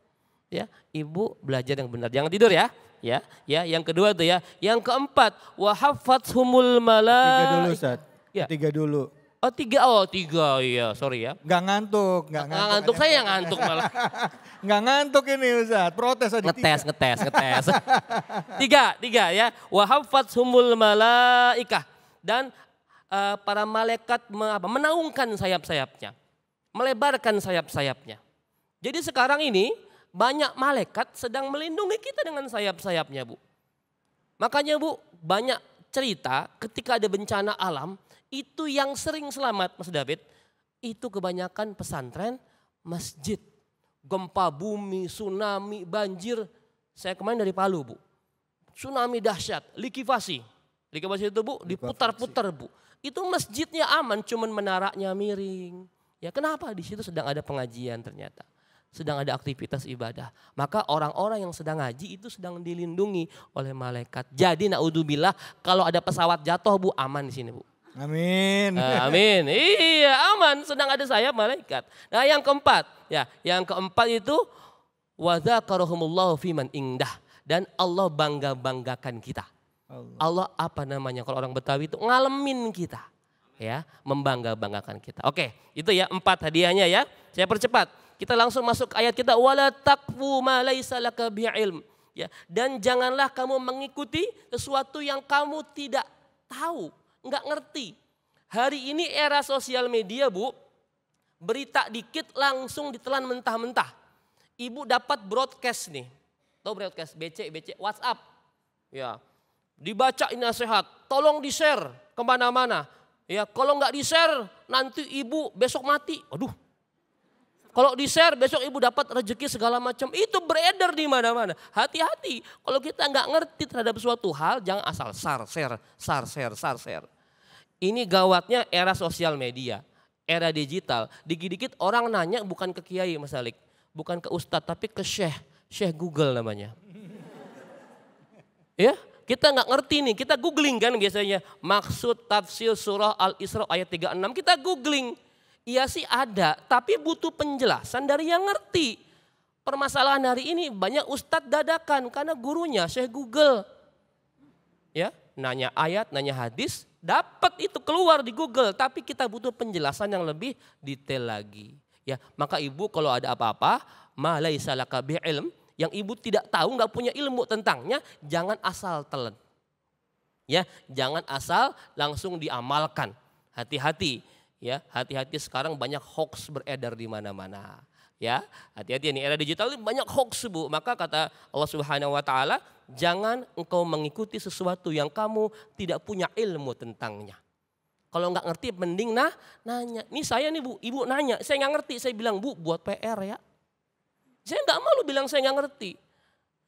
ya ibu belajar yang benar jangan tidur ya ya ya yang kedua tuh ya yang keempat wahafat humul malah tiga dulu Ustaz. ya tiga dulu oh tiga oh tiga iya sorry ya nggak ngantuk nggak ngantuk, ngantuk saya yang ngantuk malah nggak ngantuk ini Ustaz. protes aja ngetes tiga. ngetes ngetes tiga tiga ya wahafat humul malaikah dan uh, para malaikat menaungkan sayap-sayapnya melebarkan sayap-sayapnya jadi sekarang ini banyak malaikat sedang melindungi kita dengan sayap-sayapnya Bu. Makanya Bu, banyak cerita ketika ada bencana alam, itu yang sering selamat Mas David, itu kebanyakan pesantren, masjid, gempa bumi, tsunami, banjir. Saya kemarin dari Palu Bu, tsunami dahsyat, likuifasi. Likuifasi itu Bu, diputar-putar Bu. Itu masjidnya aman, cuman menaraknya miring. Ya kenapa di situ sedang ada pengajian ternyata sedang ada aktivitas ibadah. Maka orang-orang yang sedang ngaji itu sedang dilindungi oleh malaikat. Jadi naudzubillah kalau ada pesawat jatuh Bu aman di sini Bu. Amin. Uh, amin. Iya, aman sedang ada saya malaikat. Nah, yang keempat, ya, yang keempat itu wa fiman indah dan Allah bangga-banggakan kita. Allah. Allah apa namanya kalau orang Betawi itu ngalamin kita ya membangga banggakan kita. Oke, itu ya empat hadiahnya ya. Saya percepat. Kita langsung masuk ayat kita wala takfu ma laisa laka bi'ilm. Ya, dan janganlah kamu mengikuti sesuatu yang kamu tidak tahu, nggak ngerti. Hari ini era sosial media, Bu, berita dikit langsung ditelan mentah-mentah. Ibu dapat broadcast nih. Tahu broadcast BC, BC, WhatsApp. Ya. Dibaca ini nasihat, tolong di-share kemana-mana. Ya, kalau nggak di-share nanti ibu besok mati. Aduh, kalau di-share besok ibu dapat rezeki segala macam. Itu beredar di mana-mana. Hati-hati. Kalau kita nggak ngerti terhadap suatu hal jangan asal sar share, sar share, sar share. Ini gawatnya era sosial media, era digital. Dikit-dikit orang nanya bukan ke kiai Mas Alik, bukan ke ustadz tapi ke syekh, syekh Google namanya. ya, kita nggak ngerti nih, kita googling kan biasanya maksud tafsir surah Al-Isra ayat 36, kita googling. Iya sih ada, tapi butuh penjelasan dari yang ngerti. Permasalahan hari ini banyak ustadz dadakan karena gurunya Syekh Google. Ya, nanya ayat, nanya hadis, dapat itu keluar di Google, tapi kita butuh penjelasan yang lebih detail lagi. Ya, maka ibu kalau ada apa-apa, malaisa laka ilm, yang ibu tidak tahu, nggak punya ilmu tentangnya, jangan asal telan. Ya, jangan asal langsung diamalkan. Hati-hati ya hati-hati sekarang banyak hoax beredar di mana-mana ya hati-hati ini era digital ini banyak hoax bu maka kata Allah Subhanahu Wa Taala jangan engkau mengikuti sesuatu yang kamu tidak punya ilmu tentangnya kalau nggak ngerti mending nah nanya ini saya nih bu ibu nanya saya nggak ngerti saya bilang bu buat PR ya saya nggak mau lu bilang saya nggak ngerti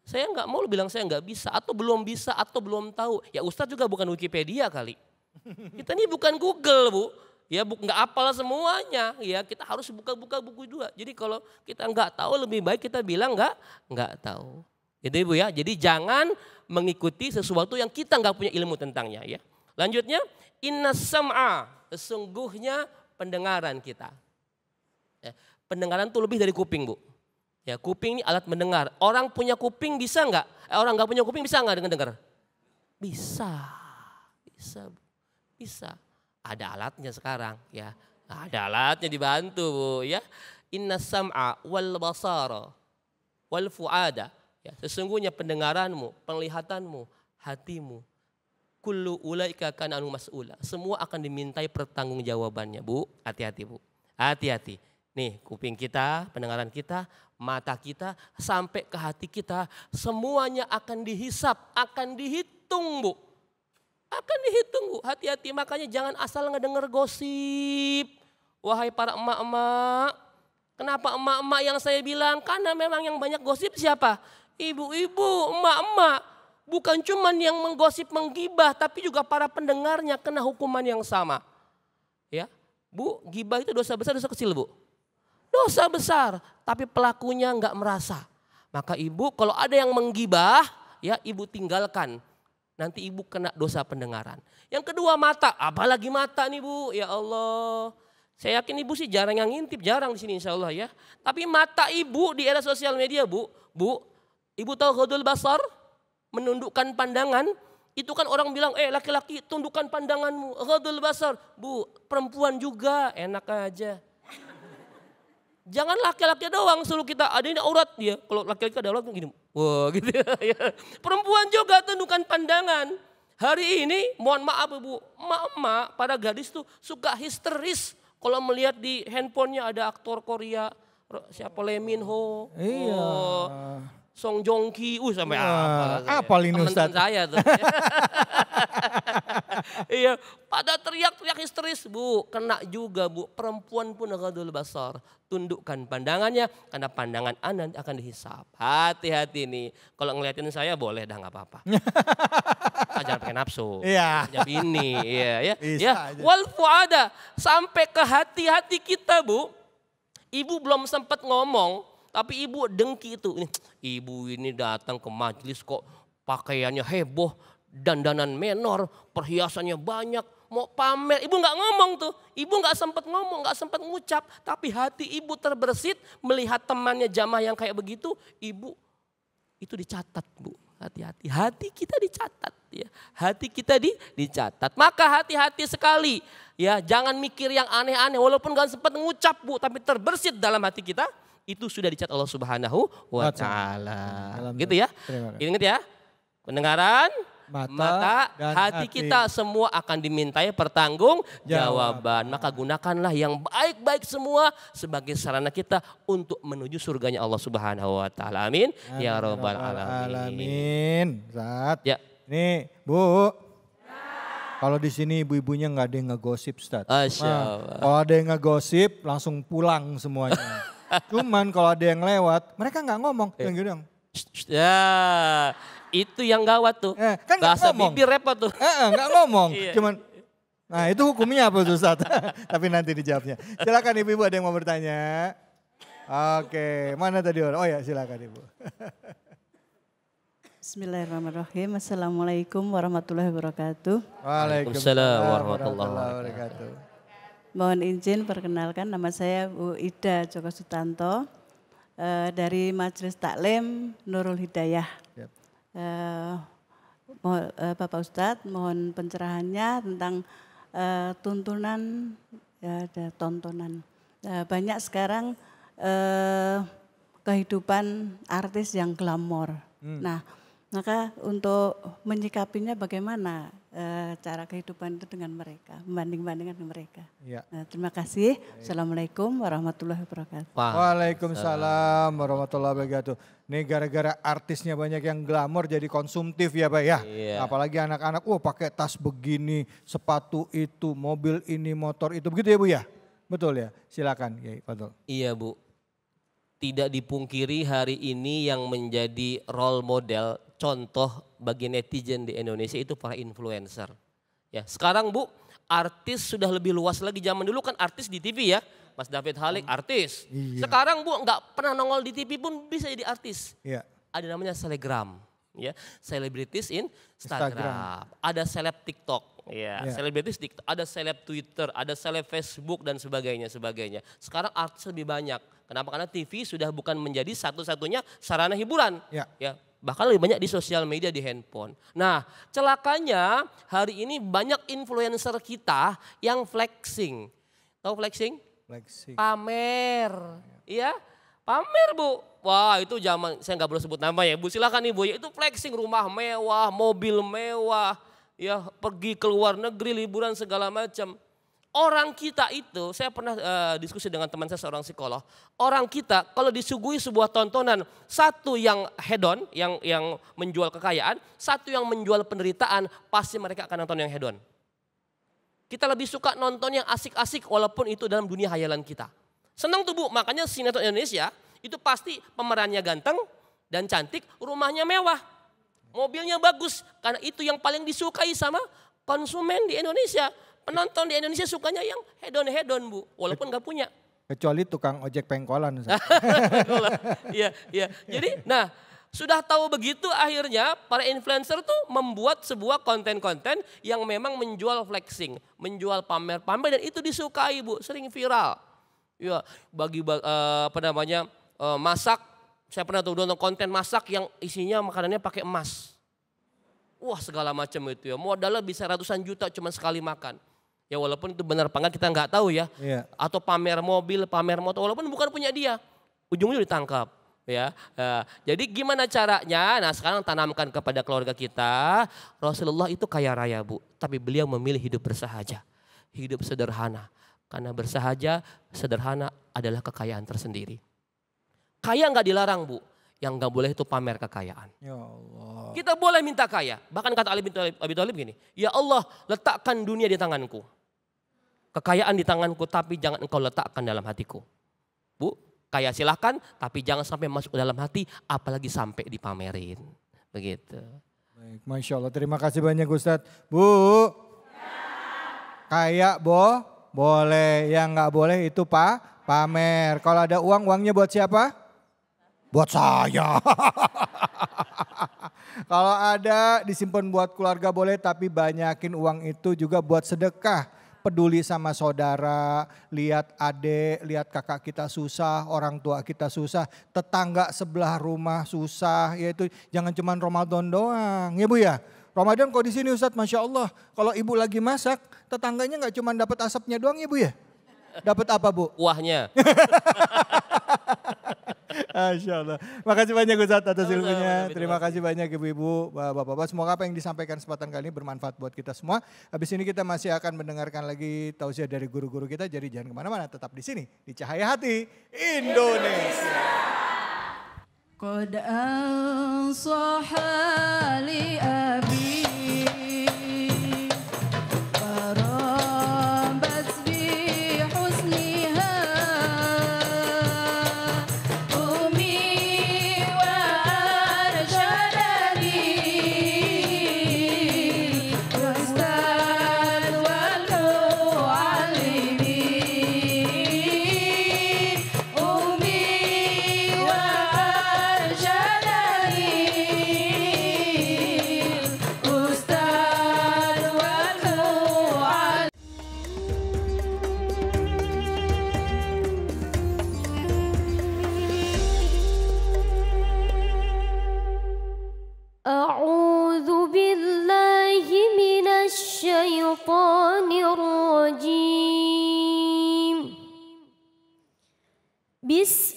saya nggak mau lu bilang saya nggak bisa atau belum bisa atau belum tahu ya Ustadz juga bukan Wikipedia kali kita ini bukan Google bu Ya bu, nggak apalah semuanya. Ya kita harus buka-buka buku juga. Jadi kalau kita nggak tahu lebih baik kita bilang nggak nggak tahu. Jadi gitu, ibu ya. Jadi jangan mengikuti sesuatu yang kita nggak punya ilmu tentangnya ya. Lanjutnya inna sema sesungguhnya pendengaran kita. Ya, pendengaran tuh lebih dari kuping bu. Ya kuping ini alat mendengar. Orang punya kuping bisa nggak? Eh, orang nggak punya kuping bisa nggak dengar dengar? Bisa, bisa, bisa ada alatnya sekarang ya. Ada alatnya dibantu Bu ya. Inna sam'a wal basara wal fuada. Ya, sesungguhnya pendengaranmu, penglihatanmu, hatimu kullu ulaika kana anu mas'ula. Semua akan dimintai pertanggungjawabannya, Bu. Hati-hati, Bu. Hati-hati. Nih, kuping kita, pendengaran kita, mata kita, sampai ke hati kita, semuanya akan dihisap, akan dihitung, Bu. Akan dihitung, bu, hati-hati. Makanya jangan asal ngedenger gosip. Wahai para emak-emak, kenapa emak-emak yang saya bilang? Karena memang yang banyak gosip siapa? Ibu-ibu, emak-emak. Bukan cuma yang menggosip, menggibah, tapi juga para pendengarnya kena hukuman yang sama. Ya, Bu, gibah itu dosa besar, dosa kecil, Bu. Dosa besar, tapi pelakunya nggak merasa. Maka ibu kalau ada yang menggibah, ya ibu tinggalkan nanti ibu kena dosa pendengaran. Yang kedua mata, apalagi mata nih bu, ya Allah. Saya yakin ibu sih jarang yang ngintip, jarang di sini insya Allah ya. Tapi mata ibu di era sosial media bu, bu, ibu tahu khudul basar, menundukkan pandangan, itu kan orang bilang, eh laki-laki tundukkan pandanganmu, khudul basar. Bu, perempuan juga, enak aja. Jangan laki-laki doang suruh kita ada ini aurat dia. Kalau laki-laki ada aurat gini, wah gitu ya. Perempuan juga tundukkan pandangan. Hari ini mohon maaf ibu, mama pada gadis tuh suka histeris kalau melihat di handphonenya ada aktor Korea, siapa Lee Min Ho, iya. oh, Song Jong Ki, uh sampai ya. apa? Apa Lin saya tuh. iya, pada teriak-teriak histeris, Bu, kena juga, Bu. Perempuan pun ghadul basar. Tundukkan pandangannya karena pandangan Anda akan dihisap. Hati-hati nih. Kalau ngeliatin saya boleh dah nggak apa-apa. jangan pakai nafsu. Iya. ini, iya ya. ya, wal fuada sampai ke hati-hati kita, Bu. Ibu belum sempat ngomong, tapi ibu dengki itu. ini. Ibu ini datang ke majelis kok pakaiannya heboh, dandanan menor, perhiasannya banyak, mau pamer. Ibu nggak ngomong tuh, ibu nggak sempat ngomong, nggak sempat ngucap. Tapi hati ibu terbersit melihat temannya jamaah yang kayak begitu, ibu itu dicatat bu. Hati-hati, hati kita dicatat ya. Hati kita di, dicatat. Maka hati-hati sekali ya, jangan mikir yang aneh-aneh walaupun gak sempat ngucap bu, tapi terbersit dalam hati kita itu sudah dicatat Allah Subhanahu wa taala. Gitu ya. Ingat ya. Pendengaran, mata, maka dan hati, hati kita semua akan dimintai pertanggung jawaban. Maka gunakanlah yang baik-baik semua sebagai sarana kita untuk menuju surganya Allah Subhanahu wa taala. Amin. Amin. Ya, ya rabbal alamin. Alamin. Zat. Ya. Nih, Bu. Kalau di sini ibu-ibunya nggak ada yang ngegosip, Ustaz. Nah, kalau ada yang ngegosip, langsung pulang semuanya. Cuman kalau ada yang lewat, mereka nggak ngomong, eh. yang gitu dong. Ya. Itu yang gawat tuh. Eh, kan Bahasa ngomong. bibir repot tuh. Eh, eh, gak ngomong, iya. cuman Nah itu hukumnya apa Ustaz? Tapi nanti dijawabnya. Silakan Ibu-Ibu ada yang mau bertanya. Oke, mana tadi orang? Oh ya silakan Ibu. Bismillahirrahmanirrahim. Assalamualaikum warahmatullahi wabarakatuh. Waalaikumsalam warahmatullahi wabarakatuh. Mohon izin perkenalkan nama saya Bu Ida Joko Sutanto eh, dari Majelis Taklim Nurul Hidayah. Eh, eh, Bapak Ustadz mohon pencerahannya tentang eh, tuntunan ya ada tontonan eh, banyak sekarang eh, kehidupan artis yang glamor. Hmm. Nah, maka untuk menyikapinya bagaimana e, cara kehidupan itu dengan mereka, membanding-bandingkan dengan mereka. Ya. Nah, terima kasih. Assalamualaikum warahmatullahi wabarakatuh. Waalaikumsalam warahmatullahi wabarakatuh. Nih gara-gara artisnya banyak yang glamor jadi konsumtif ya Pak ya. Iya. Apalagi anak-anak, wah pakai tas begini, sepatu itu, mobil ini, motor itu. Begitu ya Bu ya? Betul ya? Silakan Kiai Fadol. Iya Bu. Tidak dipungkiri hari ini yang menjadi role model contoh bagi netizen di Indonesia itu para influencer. Ya, sekarang Bu, artis sudah lebih luas lagi. Zaman dulu kan artis di TV ya Mas David Halik hmm. artis. Iya. Sekarang Bu nggak pernah nongol di TV pun bisa jadi artis. Iya. Ada namanya selegram ya, selebritis in Instagram. Instagram. Ada seleb TikTok, ya, yeah. selebritis TikTok, ada seleb Twitter, ada seleb Facebook dan sebagainya sebagainya. Sekarang artis lebih banyak. Kenapa? Karena TV sudah bukan menjadi satu-satunya sarana hiburan. Iya. Ya, bahkan lebih banyak di sosial media di handphone. Nah, celakanya hari ini banyak influencer kita yang flexing. Tahu flexing? Pamer. Iya. iya. Pamer bu. Wah itu zaman, saya nggak boleh sebut nama ya bu. silakan ibu ya. Itu flexing rumah mewah, mobil mewah. Ya pergi ke luar negeri, liburan segala macam. Orang kita itu, saya pernah uh, diskusi dengan teman saya seorang psikolog. Orang kita kalau disuguhi sebuah tontonan, satu yang hedon, yang yang menjual kekayaan, satu yang menjual penderitaan, pasti mereka akan nonton yang hedon. Kita lebih suka nonton yang asik-asik walaupun itu dalam dunia hayalan kita. Senang tuh Bu, makanya sinetron Indonesia itu pasti pemerannya ganteng dan cantik, rumahnya mewah. Mobilnya bagus, karena itu yang paling disukai sama konsumen di Indonesia. Penonton di Indonesia sukanya yang hedon-hedon Bu, walaupun gak punya. Kecuali tukang ojek pengkolan. Iya, iya. Jadi, nah sudah tahu begitu akhirnya para influencer tuh membuat sebuah konten-konten yang memang menjual flexing, menjual pamer-pamer dan itu disukai Bu, sering viral. Ya, bagi uh, apa namanya? Uh, masak, saya pernah tuh nonton konten masak yang isinya makanannya pakai emas. Wah segala macam itu ya, modalnya bisa ratusan juta cuma sekali makan. Ya walaupun itu benar apa kita nggak tahu ya. Yeah. Atau pamer mobil, pamer motor, walaupun bukan punya dia. Ujungnya ditangkap ya. Eh, jadi gimana caranya? Nah, sekarang tanamkan kepada keluarga kita, Rasulullah itu kaya raya, Bu, tapi beliau memilih hidup bersahaja, hidup sederhana. Karena bersahaja, sederhana adalah kekayaan tersendiri. Kaya nggak dilarang, Bu. Yang nggak boleh itu pamer kekayaan. Ya Allah. Kita boleh minta kaya. Bahkan kata Ali bin Talib, Abi Talib gini, Ya Allah letakkan dunia di tanganku. Kekayaan di tanganku tapi jangan engkau letakkan dalam hatiku. Bu, Kaya silahkan, tapi jangan sampai masuk ke dalam hati, apalagi sampai dipamerin. Begitu. Baik, Masya Allah. Terima kasih banyak Ustadz. Bu, ya. kaya bo, boleh. Yang nggak boleh itu pak pamer. Kalau ada uang, uangnya buat siapa? Buat saya. Kalau ada disimpan buat keluarga boleh, tapi banyakin uang itu juga buat sedekah peduli sama saudara, lihat adik, lihat kakak kita susah, orang tua kita susah, tetangga sebelah rumah susah, yaitu jangan cuma Ramadan doang, ya Bu ya. Ramadan kok di sini Ustaz, Masya Allah, kalau ibu lagi masak, tetangganya nggak cuma dapat asapnya doang ya Bu ya? Dapat apa Bu? Wahnya. Masya Allah. Makasih banyak ustadz atas ilmunya. Terima kasih banyak Ibu-Ibu, Bapak-Bapak. Semoga apa yang disampaikan kesempatan kali ini bermanfaat buat kita semua. Habis ini kita masih akan mendengarkan lagi tausiah dari guru-guru kita. Jadi jangan kemana-mana, tetap di sini. Di Cahaya Hati, Indonesia. Qad ansaha li abi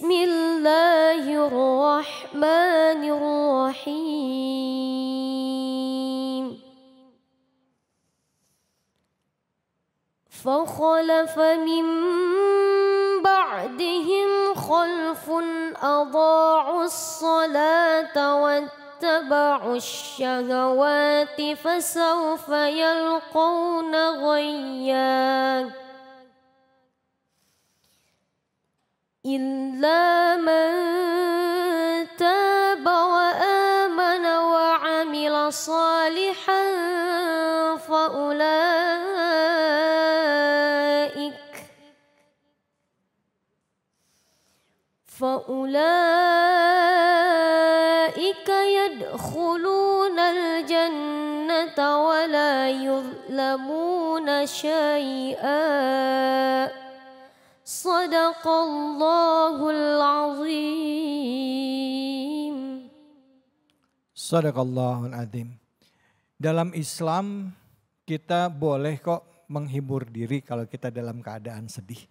بسم الله الرحمن الرحيم فخلف من بعدهم خلف أضاعوا الصلاة واتبعوا الشهوات فسوف يلقون غياً إلا من تاب وآمن وعمل صالحا فأولئك فأولئك يدخلون الجنة ولا يظلمون شيئا Sadaqallahul azim. Sadaqallahul azim. Dalam Islam kita boleh kok menghibur diri kalau kita dalam keadaan sedih.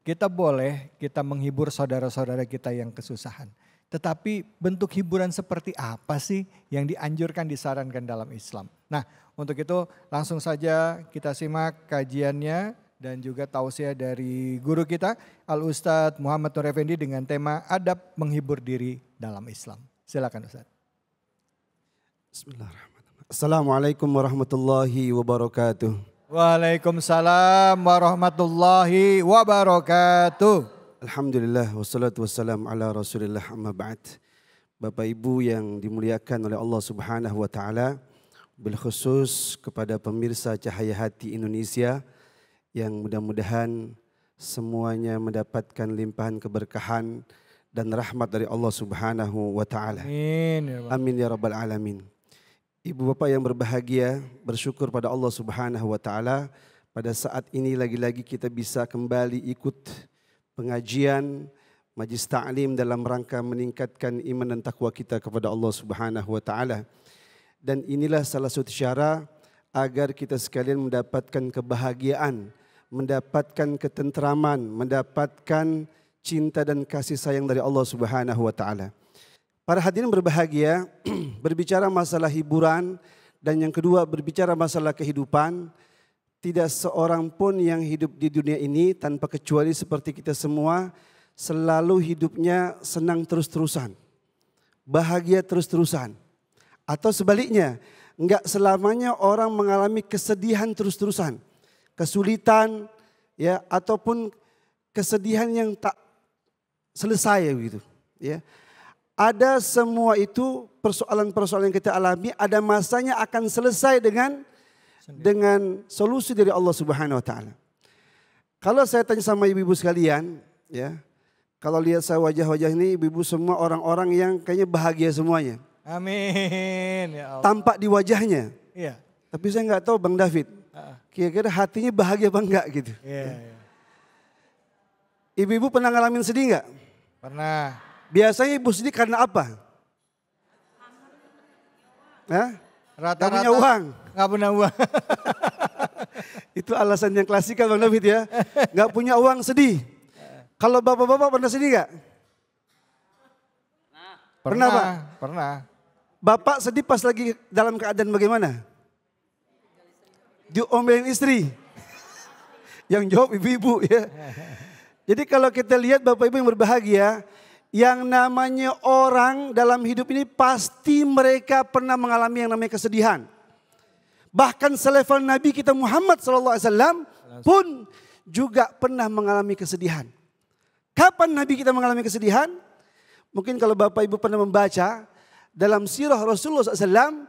Kita boleh kita menghibur saudara-saudara kita yang kesusahan. Tetapi bentuk hiburan seperti apa sih yang dianjurkan disarankan dalam Islam? Nah, untuk itu langsung saja kita simak kajiannya dan juga tausiah dari guru kita Al Ustadz Muhammad Nur Effendi dengan tema adab menghibur diri dalam Islam. Silakan Ustadz. Bismillahirrahmanirrahim. Assalamualaikum warahmatullahi wabarakatuh. Waalaikumsalam warahmatullahi wabarakatuh. Alhamdulillah wassalatu wassalamu ala Rasulillah amma ba'd. Bapak Ibu yang dimuliakan oleh Allah Subhanahu wa taala, khusus kepada pemirsa Cahaya Hati Indonesia yang mudah-mudahan semuanya mendapatkan limpahan keberkahan dan rahmat dari Allah Subhanahu wa taala. Amin. Ya Amin ya rabbal alamin. Ibu bapak yang berbahagia, bersyukur pada Allah Subhanahu wa taala pada saat ini lagi-lagi kita bisa kembali ikut pengajian majlis ta'lim dalam rangka meningkatkan iman dan takwa kita kepada Allah Subhanahu wa taala. Dan inilah salah satu cara agar kita sekalian mendapatkan kebahagiaan mendapatkan ketentraman, mendapatkan cinta dan kasih sayang dari Allah Subhanahu wa taala. Para hadirin berbahagia, berbicara masalah hiburan dan yang kedua berbicara masalah kehidupan, tidak seorang pun yang hidup di dunia ini tanpa kecuali seperti kita semua selalu hidupnya senang terus-terusan. Bahagia terus-terusan. Atau sebaliknya, enggak selamanya orang mengalami kesedihan terus-terusan kesulitan, ya ataupun kesedihan yang tak selesai gitu, ya. Ada semua itu persoalan-persoalan yang kita alami ada masanya akan selesai dengan Sendiri. dengan solusi dari Allah Subhanahu wa taala. Kalau saya tanya sama ibu-ibu sekalian, ya. Kalau lihat saya wajah-wajah ini ibu-ibu semua orang-orang yang kayaknya bahagia semuanya. Amin. Ya Allah. Tampak di wajahnya. Iya. Tapi saya nggak tahu Bang David kira-kira hatinya bahagia apa enggak gitu. Yeah, yeah. Ibu-ibu pernah ngalamin sedih enggak? Pernah. Biasanya ibu sedih karena apa? Hah? Rata-rata punya uang. Gak punya uang. Itu alasan yang klasikal Bang David ya. Gak punya uang sedih. Kalau bapak-bapak pernah sedih gak? Pernah. Pernah Pak? Pernah. Bapak sedih pas lagi dalam keadaan bagaimana? diomelin istri. yang jawab ibu-ibu ya. Jadi kalau kita lihat Bapak Ibu yang berbahagia, yang namanya orang dalam hidup ini pasti mereka pernah mengalami yang namanya kesedihan. Bahkan selevel Nabi kita Muhammad SAW pun juga pernah mengalami kesedihan. Kapan Nabi kita mengalami kesedihan? Mungkin kalau Bapak Ibu pernah membaca dalam sirah Rasulullah SAW,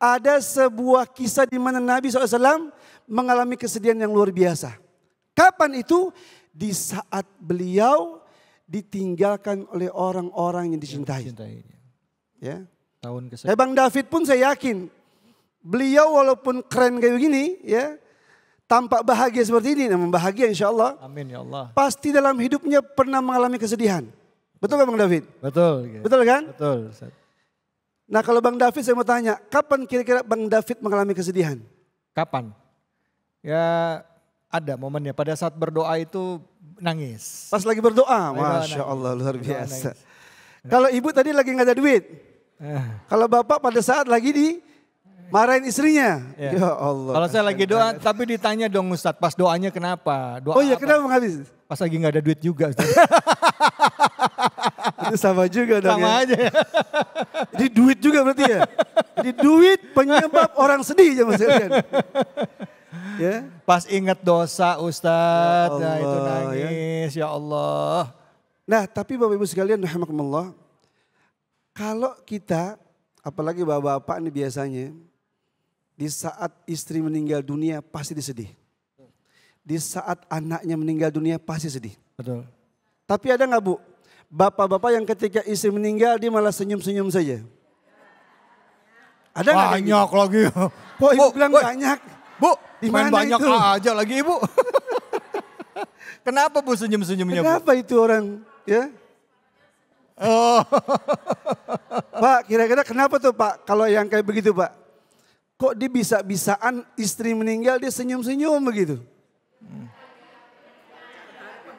ada sebuah kisah di mana Nabi SAW mengalami kesedihan yang luar biasa. Kapan itu? Di saat beliau ditinggalkan oleh orang-orang yang dicintai. Ya. Tahun ke eh, Bang David pun saya yakin beliau walaupun keren kayak begini ya tampak bahagia seperti ini namun bahagia insya Allah. Amin ya Allah. Pasti dalam hidupnya pernah mengalami kesedihan. Betul Bang David? Betul. Ya. Betul kan? Betul. Nah kalau Bang David saya mau tanya, kapan kira-kira Bang David mengalami kesedihan? Kapan? Ya ada momennya. Pada saat berdoa itu nangis. Pas lagi berdoa, masya Allah luar biasa. Kalau ibu tadi lagi nggak ada duit. Eh. Kalau bapak pada saat lagi di marahin istrinya. Ya, ya Allah. Kalau saya lagi doa, tapi ditanya dong Ustadz, pas doanya kenapa? Doa oh iya, kenapa habis? Pas lagi nggak ada duit juga. Sama juga dong Sama ya. aja. Jadi ya. duit juga berarti ya. Jadi duit penyebab orang sedih ya Mas Irjen. Ya. Pas ingat dosa Ustadz, ya, Allah, nah itu ya. nangis ya. ya Allah. Nah tapi Bapak Ibu sekalian, rahmatullah. Kalau kita, apalagi bapak-bapak ini biasanya, di saat istri meninggal dunia pasti disedih. Di saat anaknya meninggal dunia pasti sedih. Betul. Tapi ada nggak bu bapak-bapak yang ketika istri meninggal dia malah senyum-senyum saja? Ada gitu? banyak lagi. Bu, ibu bu, bilang bu, banyak. Bu, main banyak itu? aja lagi ibu. Kenapa bu senyum-senyumnya? Kenapa bu? itu orang? Ya. Oh. pak, kira-kira kenapa tuh Pak kalau yang kayak begitu Pak? Kok dia bisa-bisaan istri meninggal dia senyum-senyum begitu? Hmm.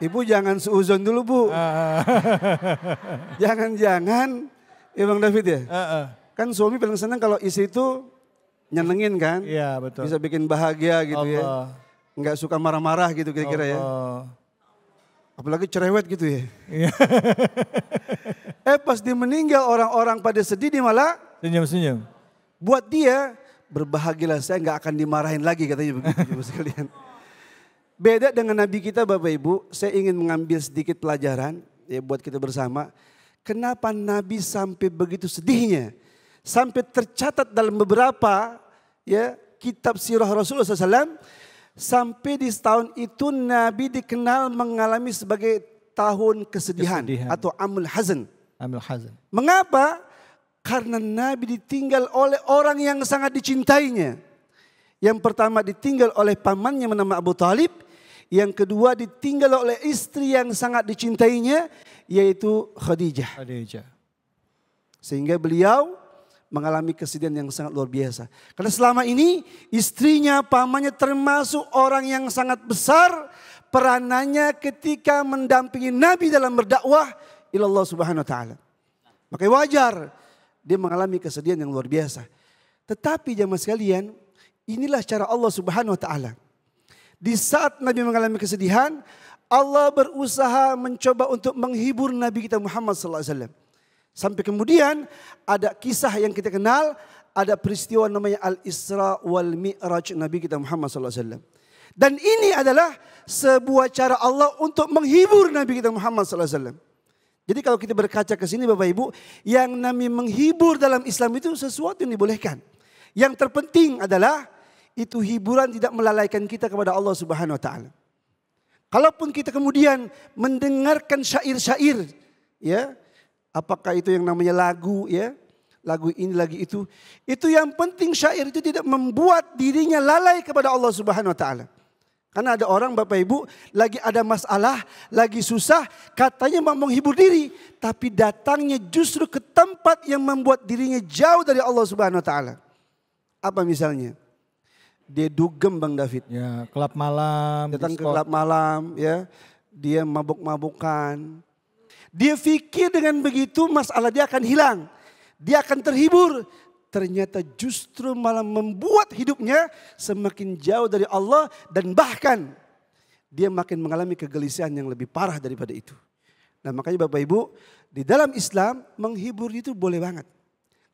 Ibu jangan seuzon dulu bu. Ah, ah, ah. Jangan-jangan, ya Bang David ya. Uh, uh. Kan suami paling senang kalau istri itu nyenengin kan. Iya betul. Bisa bikin bahagia gitu ya. Allah. ya. Enggak suka marah-marah gitu kira-kira ya. Apalagi cerewet gitu ya. Iya. eh pas dia meninggal orang-orang pada sedih dia malah. Senyum-senyum. Buat dia berbahagialah saya nggak akan dimarahin lagi katanya begitu ibu sekalian. Beda dengan Nabi kita Bapak Ibu, saya ingin mengambil sedikit pelajaran ya buat kita bersama. Kenapa Nabi sampai begitu sedihnya? Sampai tercatat dalam beberapa ya kitab sirah Rasulullah SAW. Sampai di setahun itu Nabi dikenal mengalami sebagai tahun kesedihan, kesedihan. atau amul hazan. Amul hazan. Mengapa? Karena Nabi ditinggal oleh orang yang sangat dicintainya. Yang pertama ditinggal oleh pamannya bernama Abu Talib. Yang kedua ditinggal oleh istri yang sangat dicintainya yaitu Khadijah. Khadijah. Sehingga beliau mengalami kesedihan yang sangat luar biasa. Karena selama ini istrinya, pamannya termasuk orang yang sangat besar peranannya ketika mendampingi Nabi dalam berdakwah ilallah subhanahu wa ta'ala. Makanya wajar dia mengalami kesedihan yang luar biasa. Tetapi jemaah sekalian inilah cara Allah subhanahu wa ta'ala Di saat Nabi mengalami kesedihan, Allah berusaha mencoba untuk menghibur Nabi kita Muhammad sallallahu alaihi wasallam. Sampai kemudian ada kisah yang kita kenal, ada peristiwa namanya Al-Isra wal Mi'raj Nabi kita Muhammad sallallahu alaihi wasallam. Dan ini adalah sebuah cara Allah untuk menghibur Nabi kita Muhammad sallallahu alaihi wasallam. Jadi kalau kita berkaca ke sini Bapak Ibu, yang Nabi menghibur dalam Islam itu sesuatu yang dibolehkan. Yang terpenting adalah itu hiburan tidak melalaikan kita kepada Allah Subhanahu wa taala. Kalaupun kita kemudian mendengarkan syair-syair ya, apakah itu yang namanya lagu ya, lagu ini lagi itu, itu yang penting syair itu tidak membuat dirinya lalai kepada Allah Subhanahu wa taala. Karena ada orang Bapak Ibu lagi ada masalah, lagi susah, katanya mau menghibur diri, tapi datangnya justru ke tempat yang membuat dirinya jauh dari Allah Subhanahu wa taala. Apa misalnya? Dia dugem Bang David. Ya, kelab malam. Datang ke kelab malam ya. Dia mabuk-mabukan. Dia pikir dengan begitu masalah dia akan hilang. Dia akan terhibur. Ternyata justru malah membuat hidupnya semakin jauh dari Allah dan bahkan dia makin mengalami kegelisahan yang lebih parah daripada itu. Nah makanya Bapak Ibu di dalam Islam menghibur itu boleh banget.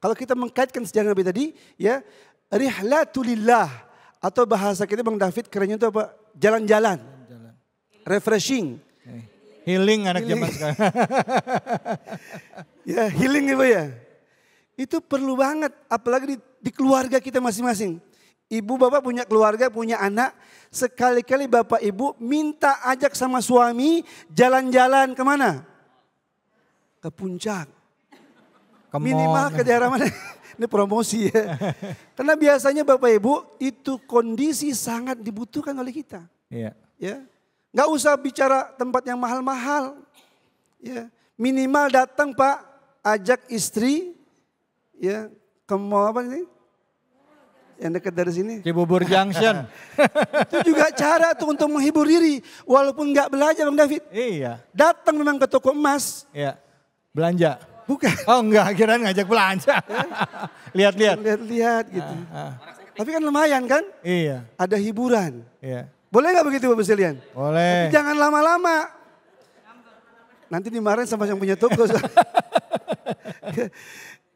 Kalau kita mengkaitkan sejarah Nabi tadi ya rihlatulillah. Atau bahasa kita Bang David kerennya itu apa? Jalan-jalan. Refreshing. Eh, healing anak healing. zaman sekarang. ya healing ibu ya. Itu perlu banget. Apalagi di, di keluarga kita masing-masing. Ibu bapak punya keluarga, punya anak. Sekali-kali bapak ibu minta ajak sama suami jalan-jalan kemana? Ke puncak. Minimal ke daerah mana? Ini promosi ya. Karena biasanya Bapak Ibu itu kondisi sangat dibutuhkan oleh kita. Iya. Ya. Gak usah bicara tempat yang mahal-mahal. Ya. Minimal datang Pak, ajak istri ya ke mall apa ini? yang dekat dari sini. Cibubur Junction. itu juga cara tuh untuk menghibur diri. Walaupun nggak belajar Bang David. Iya. Datang memang ke toko emas. Iya. Belanja. Bukan. Oh enggak, kirain ngajak belanja. Eh? Lihat-lihat. Lihat-lihat gitu. Ah, ah. Tapi kan lumayan kan? Iya. Ada hiburan. Iya. Boleh nggak begitu Bapak sekalian? Boleh. Tapi jangan lama-lama. Nanti dimarahin sama yang punya toko.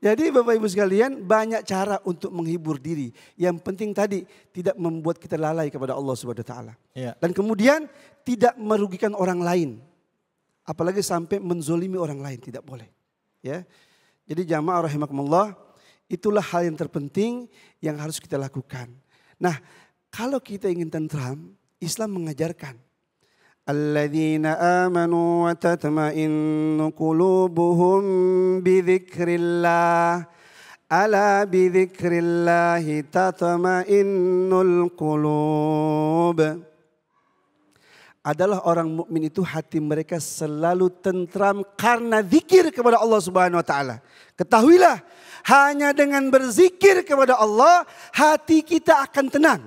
Jadi Bapak Ibu sekalian banyak cara untuk menghibur diri. Yang penting tadi tidak membuat kita lalai kepada Allah Subhanahu taala. Iya. Dan kemudian tidak merugikan orang lain. Apalagi sampai menzolimi orang lain tidak boleh. Ya. Jadi jamaah rahimakumullah itulah hal yang terpenting yang harus kita lakukan. Nah, kalau kita ingin tentram, Islam mengajarkan الذين آمنوا وتطمئن قلوبهم بذكر الله ala بذكر الله تطمئن القلوب adalah orang mukmin itu hati mereka selalu tentram karena zikir kepada Allah Subhanahu wa taala. Ketahuilah, hanya dengan berzikir kepada Allah hati kita akan tenang.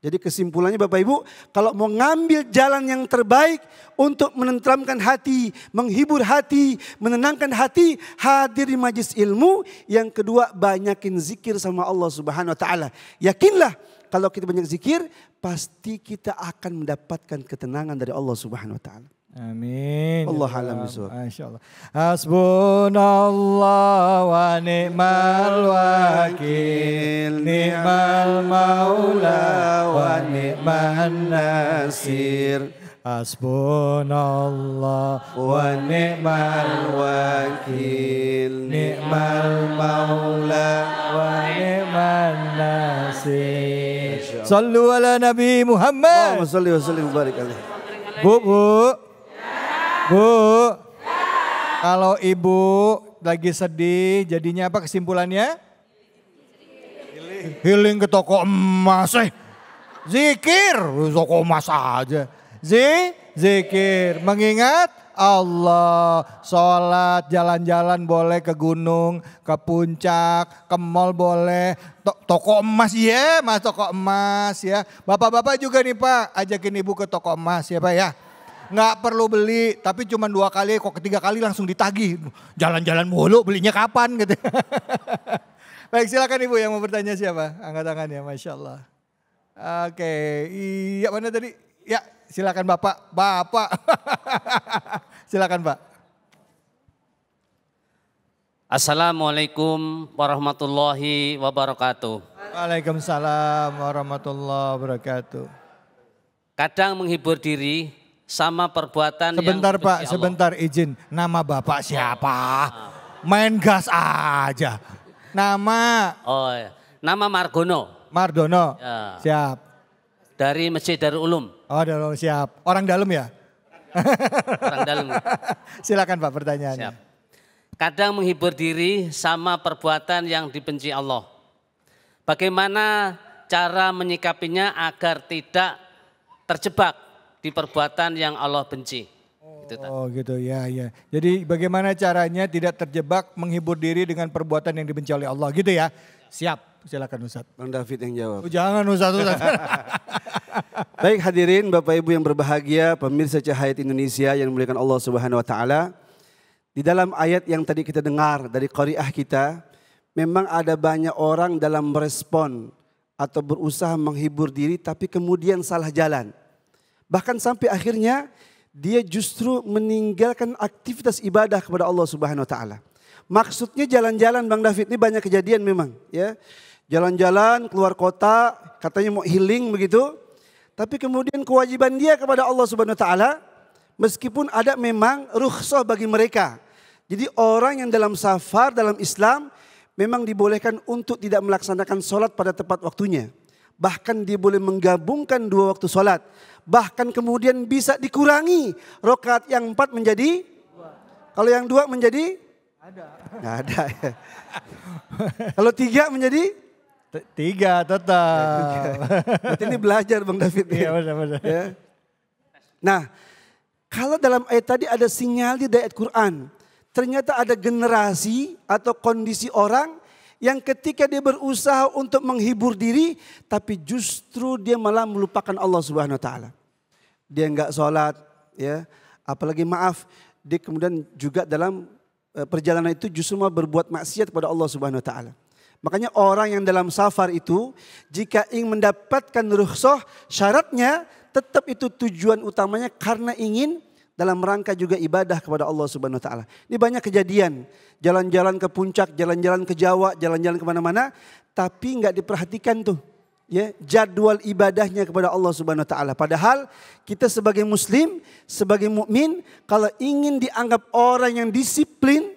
Jadi kesimpulannya Bapak Ibu, kalau mau ngambil jalan yang terbaik untuk menentramkan hati, menghibur hati, menenangkan hati, hadir majlis ilmu. Yang kedua, banyakin zikir sama Allah Subhanahu wa taala. Yakinlah kalau kita banyak zikir, pasti kita akan mendapatkan ketenangan dari Allah Subhanahu wa taala. Amin. Allah ya alam bisu. Masyaallah. Hasbunallah wa ni'mal wakil, ni'mal maula wa ni'man nasir. Hasbunallah wa ni'mal wakil, ni'mal maula wa ni'man nasir. Sallu ala Nabi Muhammad. Allahumma salli wa sallim barik alaihi. Bu, bu. Ya. Bu. Ya. Kalau ibu lagi sedih, jadinya apa kesimpulannya? Healing, Healing ke toko emas. Eh. Zikir, toko emas aja. z, zikir. Mengingat Allah. Sholat, jalan-jalan boleh ke gunung, ke puncak, ke mall boleh. Toko emas ya, yeah, mas toko emas ya. Bapak-bapak juga nih pak, ajakin ibu ke toko emas ya pak ya. Nggak perlu beli, tapi cuma dua kali, kok ketiga kali langsung ditagih. Jalan-jalan mulu, belinya kapan gitu. Baik silakan ibu yang mau bertanya siapa? Angkat tangannya, masya Allah. Oke, iya mana tadi? Ya silakan bapak, bapak. Silakan Pak. Assalamualaikum warahmatullahi wabarakatuh. Waalaikumsalam warahmatullahi wabarakatuh. Kadang menghibur diri sama perbuatan Sebentar yang Pak, Allah. sebentar izin. Nama Bapak siapa? Oh. Main gas aja. Nama. Oh, ya. nama Margono. Margono. Ya. Siap. Dari Masjid Darul Ulum. Oh, Darul Ulum siap. Orang dalam ya? Orang dalam. Silakan Pak pertanyaannya. Siap. Kadang menghibur diri sama perbuatan yang dibenci Allah. Bagaimana cara menyikapinya agar tidak terjebak di perbuatan yang Allah benci? Gitu, oh gitu ya ya. Jadi bagaimana caranya tidak terjebak menghibur diri dengan perbuatan yang dibenci oleh Allah gitu ya. Siap. Silakan Ustaz. Bang David yang jawab. Oh, jangan Ustaz, Ustaz. Baik hadirin Bapak Ibu yang berbahagia, pemirsa cahaya Indonesia yang dimuliakan Allah Subhanahu wa taala. Di dalam ayat yang tadi kita dengar dari qariah kita, memang ada banyak orang dalam merespon atau berusaha menghibur diri tapi kemudian salah jalan. Bahkan sampai akhirnya dia justru meninggalkan aktivitas ibadah kepada Allah Subhanahu wa taala. Maksudnya jalan-jalan Bang David ini banyak kejadian memang ya. Jalan-jalan keluar kota, katanya mau healing begitu. Tapi kemudian kewajiban dia kepada Allah Subhanahu wa taala meskipun ada memang rukhsah bagi mereka. Jadi orang yang dalam safar dalam Islam memang dibolehkan untuk tidak melaksanakan sholat pada tepat waktunya. Bahkan dia boleh menggabungkan dua waktu sholat. Bahkan kemudian bisa dikurangi rokat yang empat menjadi kalau yang dua menjadi ada. Nggak ada. Kalau tiga menjadi Tiga tetap. Berarti ini belajar Bang David. Iya benar-benar. Ya. Nah, kalau dalam ayat tadi ada sinyal di ayat Quran. Ternyata ada generasi atau kondisi orang yang ketika dia berusaha untuk menghibur diri. Tapi justru dia malah melupakan Allah subhanahu wa ta'ala. Dia nggak sholat. ya Apalagi maaf, dia kemudian juga dalam eh, perjalanan itu justru mau berbuat maksiat kepada Allah subhanahu wa ta'ala. Makanya orang yang dalam safar itu jika ingin mendapatkan rukhsah syaratnya tetap itu tujuan utamanya karena ingin dalam rangka juga ibadah kepada Allah Subhanahu wa taala. Ini banyak kejadian, jalan-jalan ke puncak, jalan-jalan ke Jawa, jalan-jalan kemana mana tapi enggak diperhatikan tuh ya jadwal ibadahnya kepada Allah Subhanahu wa taala. Padahal kita sebagai muslim, sebagai mukmin kalau ingin dianggap orang yang disiplin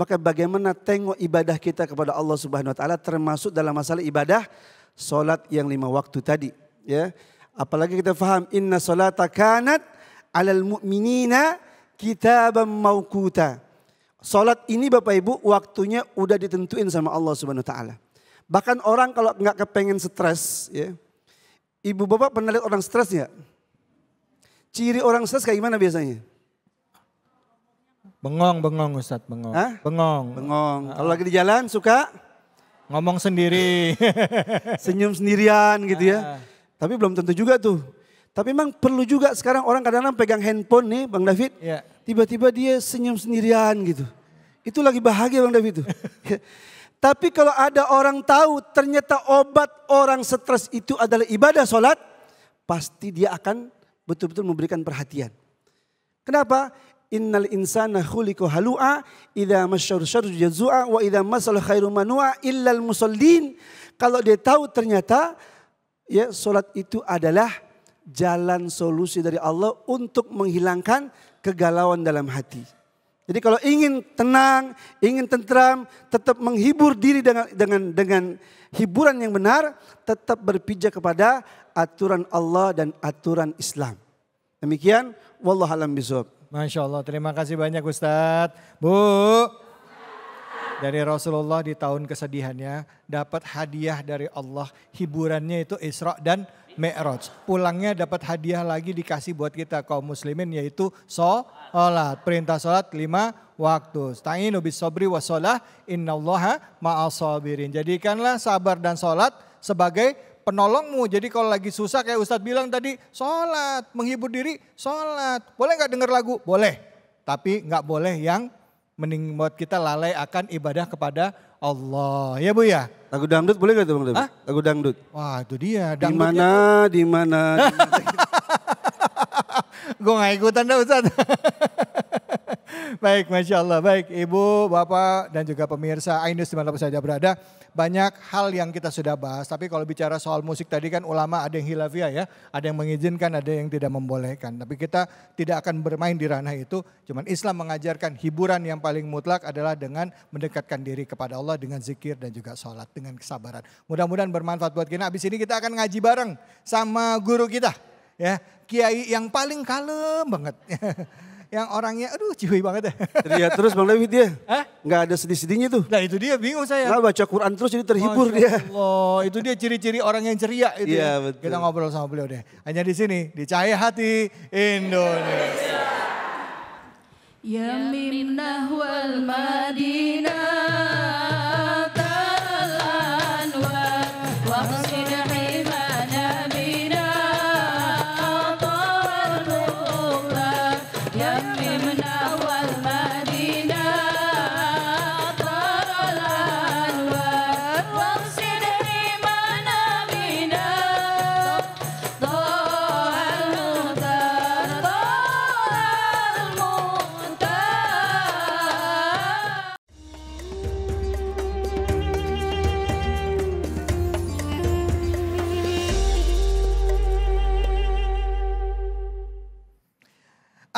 maka bagaimana tengok ibadah kita kepada Allah Subhanahu wa taala termasuk dalam masalah ibadah solat yang lima waktu tadi, ya. Apalagi kita faham inna salata kanat alal mu'minina kitaban mauquta. Salat ini Bapak Ibu waktunya udah ditentuin sama Allah Subhanahu wa taala. Bahkan orang kalau nggak kepengen stres, ya. Ibu bapak pernah lihat orang stres nggak? Ciri orang stres kayak gimana biasanya? Bengong, bengong Ustadz, bengong. Hah? Bengong. Bengong. Ah. Kalau lagi di jalan suka? Ngomong sendiri. Senyum sendirian gitu ya. Ah. Tapi belum tentu juga tuh. Tapi memang perlu juga sekarang orang kadang-kadang pegang handphone nih Bang David. tiba Tiba-tiba dia senyum sendirian gitu. Itu lagi bahagia Bang David tuh. Tapi kalau ada orang tahu ternyata obat orang stres itu adalah ibadah sholat, pasti dia akan betul-betul memberikan perhatian. Kenapa? Innal insana khuliqa halu'a idza masyar syarru jazua wa idza masal khairu manua illal musallin. Kalau dia tahu ternyata ya salat itu adalah jalan solusi dari Allah untuk menghilangkan kegalauan dalam hati. Jadi kalau ingin tenang, ingin tentram, tetap menghibur diri dengan dengan dengan hiburan yang benar, tetap berpijak kepada aturan Allah dan aturan Islam. Demikian, wallahualam alam bisawab. Masya Allah, terima kasih banyak Ustadz. Bu, dari Rasulullah di tahun kesedihannya dapat hadiah dari Allah. Hiburannya itu Isra dan Mi'raj. Pulangnya dapat hadiah lagi dikasih buat kita kaum muslimin yaitu sholat. Perintah sholat lima waktu. Ta'inu bis sobri wa sholah innallaha ma'asabirin. Jadikanlah sabar dan sholat sebagai penolongmu. Jadi kalau lagi susah kayak Ustadz bilang tadi, sholat, menghibur diri, sholat. Boleh nggak dengar lagu? Boleh. Tapi nggak boleh yang membuat kita lalai akan ibadah kepada Allah. Ya Bu ya? Lagu dangdut boleh gak tuh Bang Hah? Lagu dangdut. Wah itu dia. Di ya? mana, di mana. Gue gak ikutan dah Ustadz. baik, Masya Allah. Baik, Ibu, Bapak, dan juga pemirsa Ainus dimanapun saja berada. Banyak hal yang kita sudah bahas. Tapi kalau bicara soal musik tadi kan ulama ada yang hilafia ya. Ada yang mengizinkan, ada yang tidak membolehkan. Tapi kita tidak akan bermain di ranah itu. Cuman Islam mengajarkan hiburan yang paling mutlak adalah dengan mendekatkan diri kepada Allah dengan zikir dan juga sholat. Dengan kesabaran. Mudah-mudahan bermanfaat buat kita. Abis ini kita akan ngaji bareng sama guru kita. Ya, kiai yang paling kalem banget. yang orangnya aduh cihuy banget deh. Ya. Teriak terus Bang David dia. Hah? Gak ada sedih-sedihnya tuh. Nah itu dia bingung saya. Nah, baca Quran terus jadi terhibur Masya dia. Allah, itu dia ciri-ciri orang yang ceria itu. Iya, ya. betul. Kita ngobrol sama beliau deh. Hanya di sini di Cahaya Hati Indonesia. Ya Madinah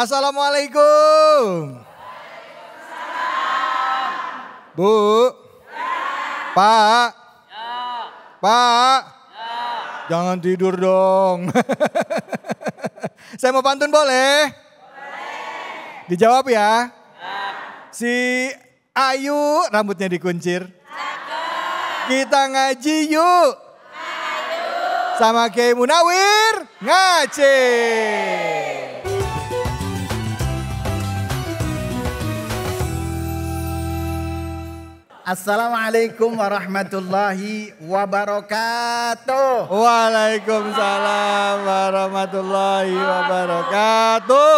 Assalamualaikum. Bu. Ya. Pak. Ya. Pak. Ya. Jangan tidur dong. Saya mau pantun boleh? Boleh. Dijawab ya. ya. Si Ayu rambutnya dikuncir. Cakep. Kita ngaji yuk. Ayu. Sama Kiai Munawir ngaji. Assalamualaikum warahmatullahi wabarakatuh. Waalaikumsalam warahmatullahi wabarakatuh.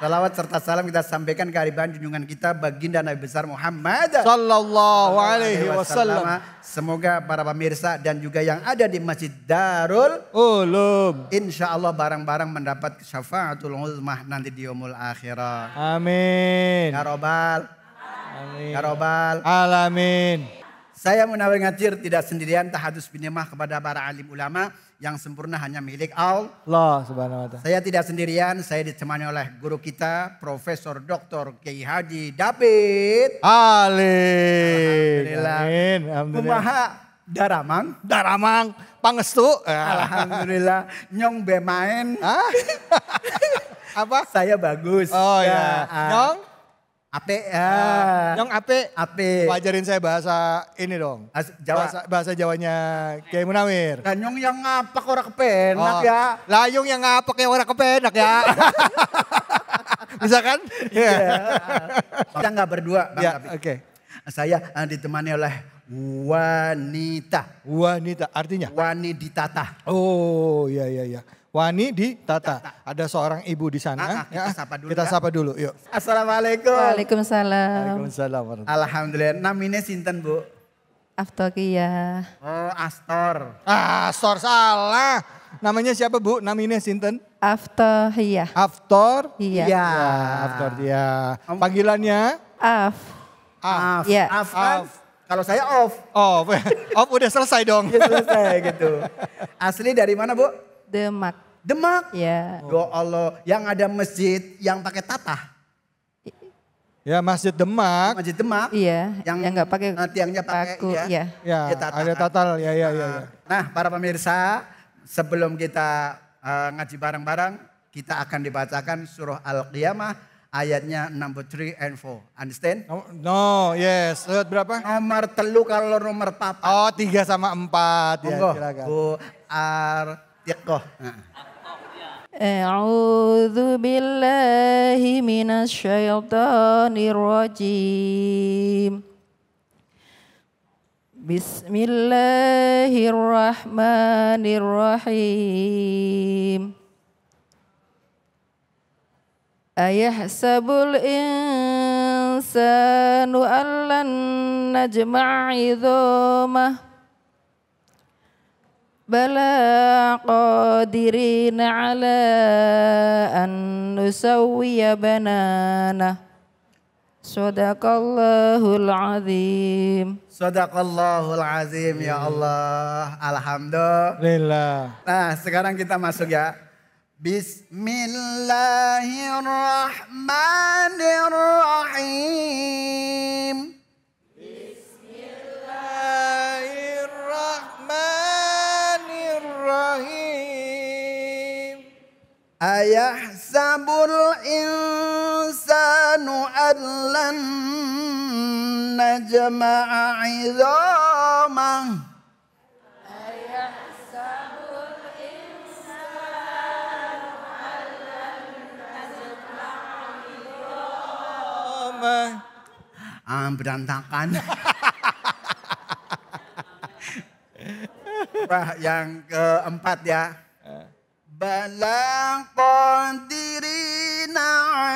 Salawat serta salam kita sampaikan ke kehadiran junjungan kita baginda Nabi besar Muhammad sallallahu alaihi wasallam. Semoga para pemirsa dan juga yang ada di Masjid Darul Ulum insya Allah barang-barang mendapat syafaatul uzmah nanti di yaumul akhirah. Amin. Ya Robbal Amin. Ya Robbal Alamin. Saya menawar Ngajir tidak sendirian tahadus binimah kepada para alim ulama yang sempurna hanya milik Allah subhanahu wa ta'ala. Saya tidak sendirian, saya ditemani oleh guru kita Profesor Dr. Kiai Haji David Ali. Alhamdulillah. Amin. Alhamdulillah. Kumaha Daramang. Daramang. Pangestu. Ya. Alhamdulillah. Nyong bemain. Ah. Apa? Saya bagus. Oh ya. ya. Nyong? Ate. Uh, nah, ya. Nyong Ate. Ate. Wajarin saya bahasa ini dong. As, Jawa. Bahasa, bahasa Jawanya Kiai Munawir. Nah, nyong yang ngapak orang kepenak oh. ya. Layung yang ngapak yang orang kepenak ya. Bisa kan? Iya. Yeah. Kita nggak berdua. Bang, ya, oke. Okay. Saya uh, ditemani oleh wanita. Wanita, artinya? Waniditata. Oh, iya, iya, iya. Wani di Tata. Ada seorang ibu di sana. Ah, ah, kita ya, ah. sapa dulu. Kita ya. sapa dulu, yuk. Assalamualaikum. Waalaikumsalam. Waalaikumsalam. Alhamdulillah. Namanya Sinten, Bu? Aftokia. Oh, Astor. Ah, Astor salah. Namanya siapa, Bu? Namanya Sinten? Aftohia. Aftor? Iya. Iya. iya. Ya, Aftor dia. Panggilannya? Af. Af. Af. Ya. Af. Kan? Af. Kalau saya off. Off. off udah selesai dong. Ya, selesai gitu. Asli dari mana, Bu? Demak. Demak? Ya. Ya Allah, yang ada masjid yang pakai tatah. Ya Masjid Demak. Masjid Demak. Iya. Yang nggak pakai tiangnya pakai paku, iya. iya. ya. Ya, ya, tatal. ada tatal. Ya, ya, ya, ya. Nah, para pemirsa, sebelum kita uh, ngaji bareng-bareng, kita akan dibacakan surah Al-Qiyamah ayatnya number three and four, Understand? No, no yes. Ayat berapa? Nomor telu kalau nomor papa. Oh, tiga sama empat. Ya, Bu, Ar, Yakoh. A'udzu بلى قادرين على أن نسوي بنانه صدق الله العظيم صدق الله العظيم ya Allah Alhamdulillah Nah sekarang kita masuk ya Bismillahirrahmanirrahim Ayah sabul insanu adlan najma'a izamah Um, berantakan. Surah yang keempat ya. Eh. Balang qadirina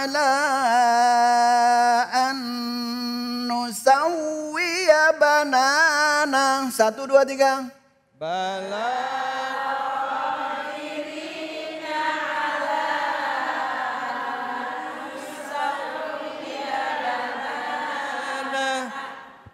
ala an nusawwiya banana. Satu, dua, tiga. Balang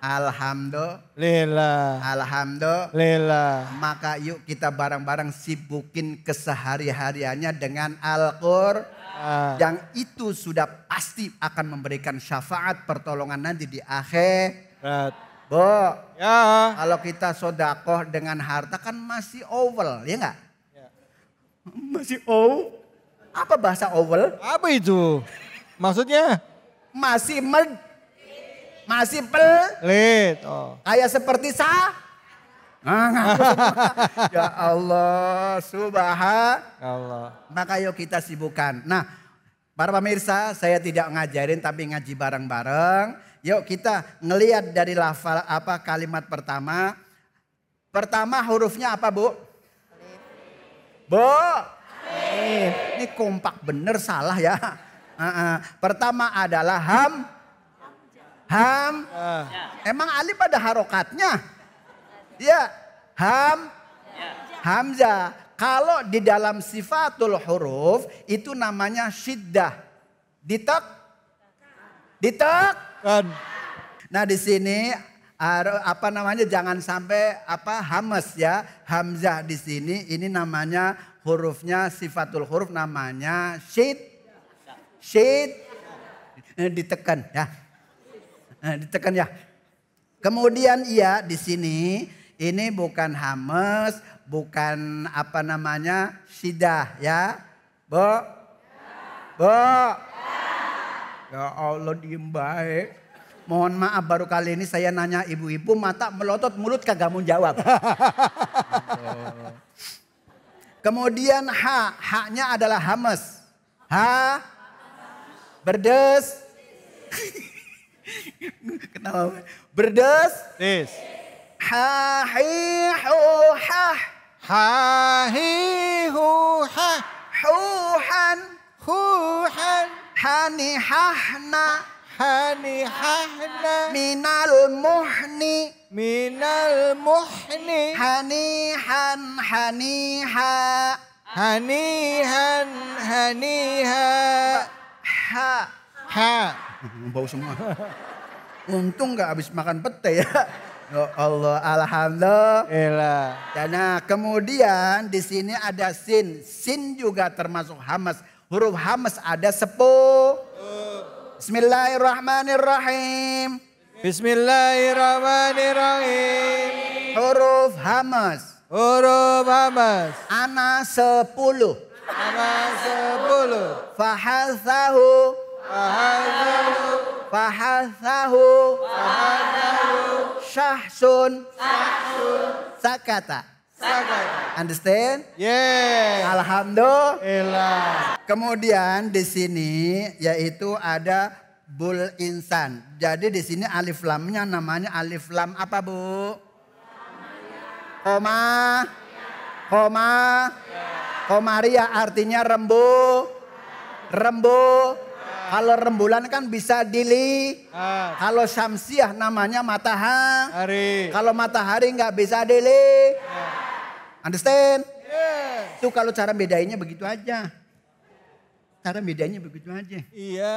Alhamdulillah. Alhamdulillah. Maka yuk kita bareng-bareng sibukin kesehari-hariannya dengan Al-Qur'an. Ah. Yang itu sudah pasti akan memberikan syafaat pertolongan nanti di akhirat. Bo, ya. kalau kita sodakoh dengan harta kan masih oval, ya enggak? Ya. Masih oval? Apa bahasa oval? Apa itu? Maksudnya? Masih med masih pelit. Oh. Kayak seperti sa. Ah. ya Allah, subhanallah. Ya Maka yuk kita sibukkan. Nah, para pemirsa, saya tidak ngajarin tapi ngaji bareng-bareng. Yuk kita ngeliat dari lafal apa kalimat pertama. Pertama hurufnya apa, Bu? Bu? Ini kompak bener salah ya. Ah, ah. Pertama adalah ham Ham. Uh. Emang alif ada harokatnya? Ya. Ham. Ya. Hamzah. Kalau di dalam sifatul huruf itu namanya syiddah. Ditek. Ditek. Kan. Nah di sini apa namanya jangan sampai apa hamas ya hamzah di sini ini namanya hurufnya sifatul huruf namanya syid ya. syid eh, ditekan ya Nah, ditekan ya. Kemudian iya di sini ini bukan hames, bukan apa namanya sidah ya. Bo? Bo? Ya Allah diem baik. Mohon maaf baru kali ini saya nanya ibu-ibu mata melotot mulut kagak mau jawab. Kemudian H, haknya adalah hames. H, berdes. Kenal Berdes. Des. Ha hi hu ha. Ha hi hu ha. Huhan. Huhan. Hani hahna. Hani hahna. Minal muhni. Minal muhni. Hanihan han Hanihan ha. Ha. Ha bau semua. Untung nggak habis makan pete ya. Ya Allah, alhamdulillah. Karena kemudian di sini ada sin. Sin juga termasuk hamas. Huruf hamas ada sepuluh. Bismillahirrahmanirrahim. Bismillahirrahmanirrahim. Huruf hamas. Huruf hamas. Ana sepuluh. Ana sepuluh. Fahasahu. Fahasahu Syahsun Sakata Understand? Yes. Alhamdulillah. Kemudian di sini yaitu ada bul insan. Jadi di sini alif lamnya namanya alif lam apa bu? Koma. Koma. Komaria artinya rembu. Rembu. Kalau rembulan kan bisa dili. kalau ah. Halo samsiah namanya matahari. Kalau matahari nggak bisa dili. Understand? Yes. Itu kalau cara bedainya begitu aja. Cara bedainya begitu aja. Iya.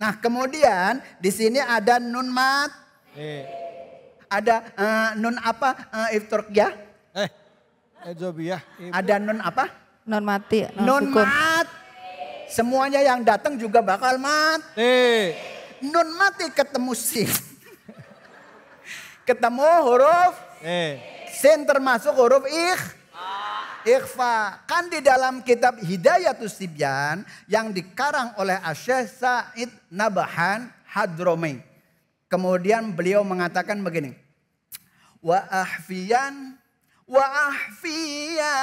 Nah kemudian di sini ada nun mat. Eh. Ada uh, nun apa uh, ya? Eh. ya. Ada nun apa? Non mati. Non, non mat. Semuanya yang datang juga bakal mati. Eh. Nun mati ketemu sin. ketemu huruf eh. sin termasuk huruf ikh. Ikhfa. Kan di dalam kitab Hidayatus Sibyan yang dikarang oleh Asyih Said Nabahan Hadromi. Kemudian beliau mengatakan begini. Wa ahfiyan وأحفيا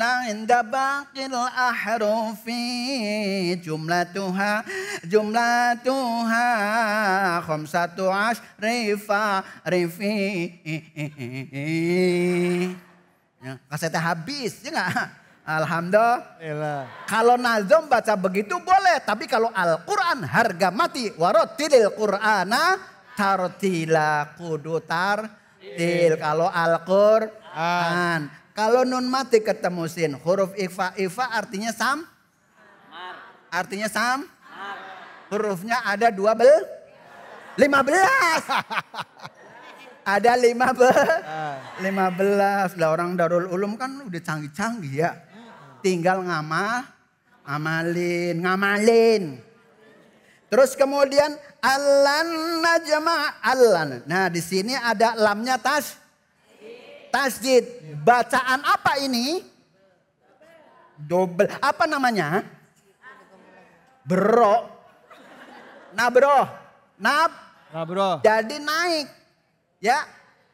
عند باقي الأحرف جملتها جملتها خمسة عشر فارفي ya, kasetnya habis ya gak? Alhamdulillah. Iya. Kalau nazom baca begitu boleh, tapi kalau Al-Quran harga mati. Warotilil Qur'ana tartila kudu tartil. Kalau Al-Qur'an An. Kalau nun mati ketemu sin, huruf ifa ifa artinya sam. Artinya sam. Hurufnya ada dua bel. Lima belas. ada lima belas. Ah. lima belas lah orang Darul Ulum kan udah canggih-canggih ya. Hmm. Tinggal ngamal, amalin ngamalin. Terus kemudian alan najma alan. Nah di sini ada lamnya tas tasjid. Bacaan apa ini? Dobel. Apa namanya? Bro. Nabro. Nab. Nabro. Jadi naik. Ya.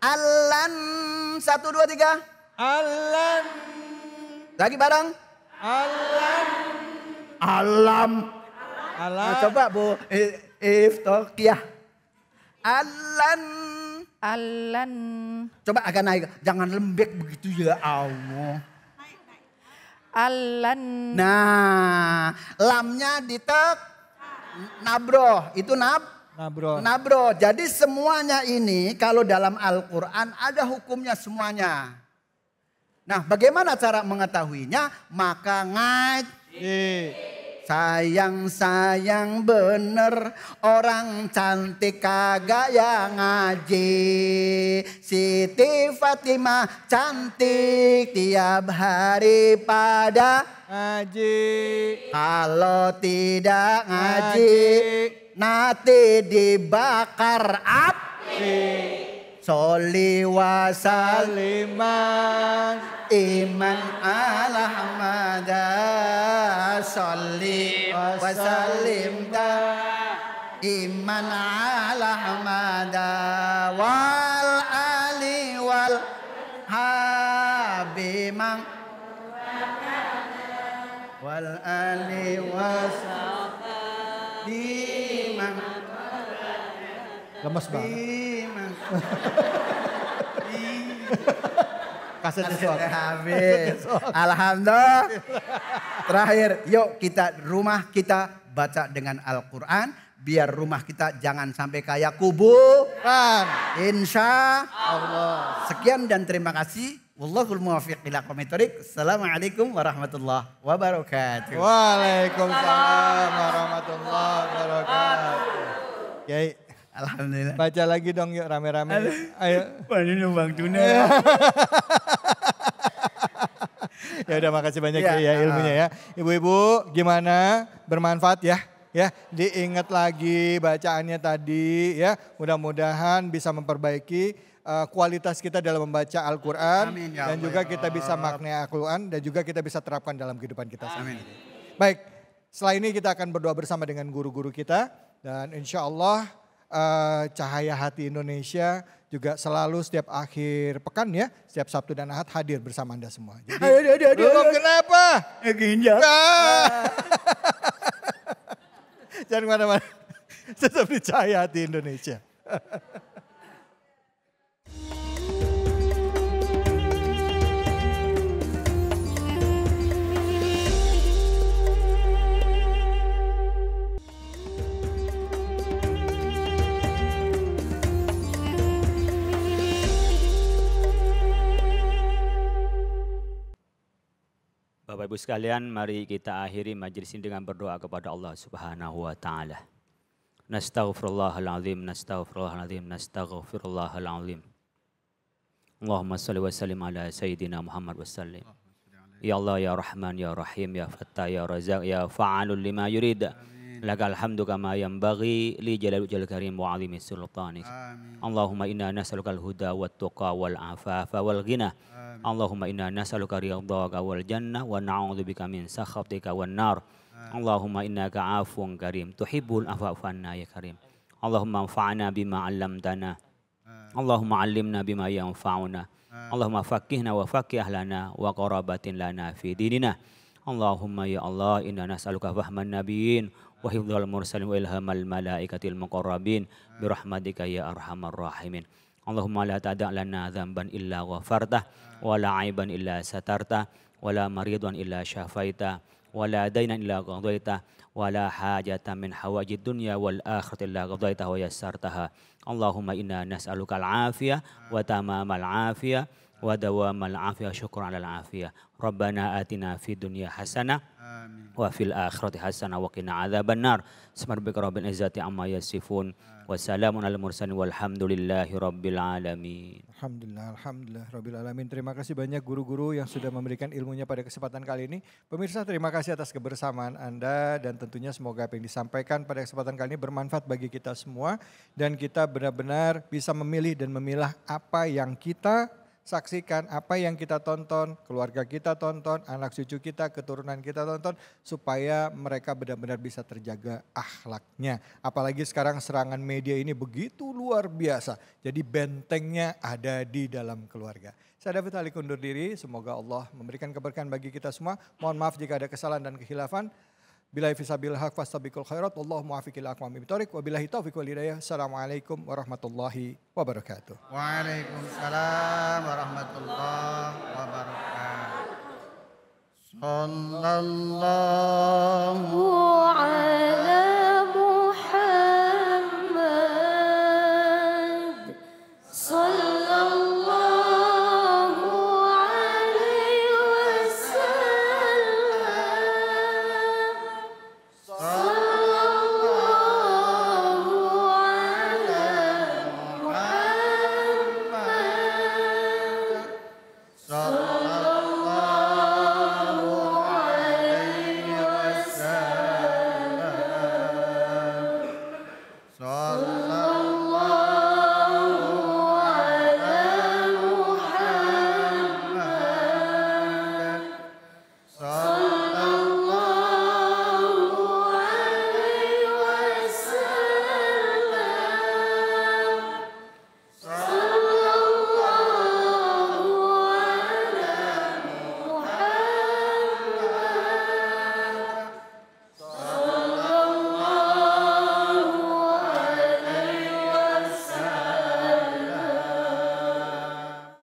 Alan. Satu, dua, tiga. Alan. Lagi bareng. Alan. Alam. Alam. Nah, coba Bu. Iftokiah. Alan Alan. Coba agak naik, jangan lembek begitu ya Allah. Alan. Nah, lamnya ditek nabro, itu nab nabro. Nabro. Jadi semuanya ini kalau dalam Al-Qur'an ada hukumnya semuanya. Nah, bagaimana cara mengetahuinya? Maka ngaji. Iya. Sayang-sayang bener orang cantik kagak yang ngaji. Siti Fatimah cantik tiap hari pada ngaji. Kalau tidak ngaji, ngaji. nanti dibakar api. Soli wa saliman iman ala hamada Soli wa salimta iman ala hamada Wal ali wal habimang Wal ali wa salim Lemes banget Iya. Kasetnya soal. Habis. Alhamdulillah. Terakhir, yuk kita rumah kita baca dengan Al-Quran. Biar rumah kita jangan sampai kayak kuburan. Insya Allah. Sekian dan terima kasih. Wallahul muwafiq ila Assalamualaikum warahmatullahi wabarakatuh. Waalaikumsalam warahmatullahi wabarakatuh. Kiai Alhamdulillah. Baca lagi dong yuk rame-rame. Ayo. ini numbang tuna. ya udah makasih banyak ya, ya, ya ilmunya ah. ya. Ibu-ibu gimana? Bermanfaat ya ya diingat lagi bacaannya tadi ya mudah-mudahan bisa memperbaiki eh, kualitas kita dalam membaca Al-Qur'an ya dan juga kita bisa makna Al-Qur'an dan juga kita bisa terapkan dalam kehidupan kita Amin. Baik, setelah ini kita akan berdoa bersama dengan guru-guru kita dan insya Allah uh, Cahaya Hati Indonesia juga selalu setiap akhir pekan ya, setiap Sabtu dan Ahad hadir bersama Anda semua. Jadi, aduh, aduh, aduh, aduh. kenapa? Ginjal. Ah. Jangan kemana-mana. Tetap di Cahaya Hati Indonesia. Bapak Ibu sekalian, mari kita akhiri majlis ini dengan berdoa kepada Allah Subhanahu wa taala. Nastaghfirullahalazim, nastaghfirullahalazim, nastaghfirullahalazim. Allahumma salli wa sallim ala sayyidina Muhammad wa sallim. Ya Allah ya Rahman ya Rahim ya Fattah ya Razak ya Fa'alul lima yurida. Amin. Laka alhamdu kama yang bagi li jalalu jalal karim wa azimi sultanik. Allahumma inna nas'aluka al-huda wa tuqa wal afafa wal ghina. Allahumma inna nas'aluka riyadhaka wal jannah wa na'udhu bika min sakhatika wal nar. Allahumma inna ka'afun karim tuhibbul afafanna ya karim. Allahumma anfa'na bima alamtana. Allahumma alimna bima yanfa'una. Allahumma faqihna wa faqih ahlana wa qarabatin lana fi dinina. Allahumma ya Allah inna nas'aluka fahman nabiyyin وحفظ المرسلين وإلهام الملائكة المقربين برحمتك يا أرحم الراحمين اللهم لا تدع لنا ذنبا إلا غفرته ولا عيبا إلا سترته ولا مريضا إلا شفيته ولا دينا إلا قضيته ولا حاجة من حوائج الدنيا والآخرة إلا قضيتها ويسرتها اللهم إنا نسألك العافية وتمام العافية wa dawamal afiyah syukur alal afiyah rabbana atina fi dunya hasanah wa fil akhirati hasanah wa qina adzaban nar subhanaka rabbil izzati amma yasifun wa salamun al mursalin walhamdulillahi rabbil alamin alhamdulillah alhamdulillah rabbil alamin terima kasih banyak guru-guru yang sudah memberikan ilmunya pada kesempatan kali ini pemirsa terima kasih atas kebersamaan Anda dan tentunya semoga apa yang disampaikan pada kesempatan kali ini bermanfaat bagi kita semua dan kita benar-benar bisa memilih dan memilah apa yang kita saksikan apa yang kita tonton, keluarga kita tonton, anak cucu kita, keturunan kita tonton supaya mereka benar-benar bisa terjaga akhlaknya. Apalagi sekarang serangan media ini begitu luar biasa. Jadi bentengnya ada di dalam keluarga. Saya David Ali undur diri, semoga Allah memberikan keberkahan bagi kita semua. Mohon maaf jika ada kesalahan dan kehilafan. Bila fisabil haq fastabiqul khairat. Wallahu muafikil aqwam bitarik. Wabillahi taufiq wal hidayah. Assalamualaikum warahmatullahi wabarakatuh. Waalaikumsalam warahmatullahi wabarakatuh. Sallallahu alaihi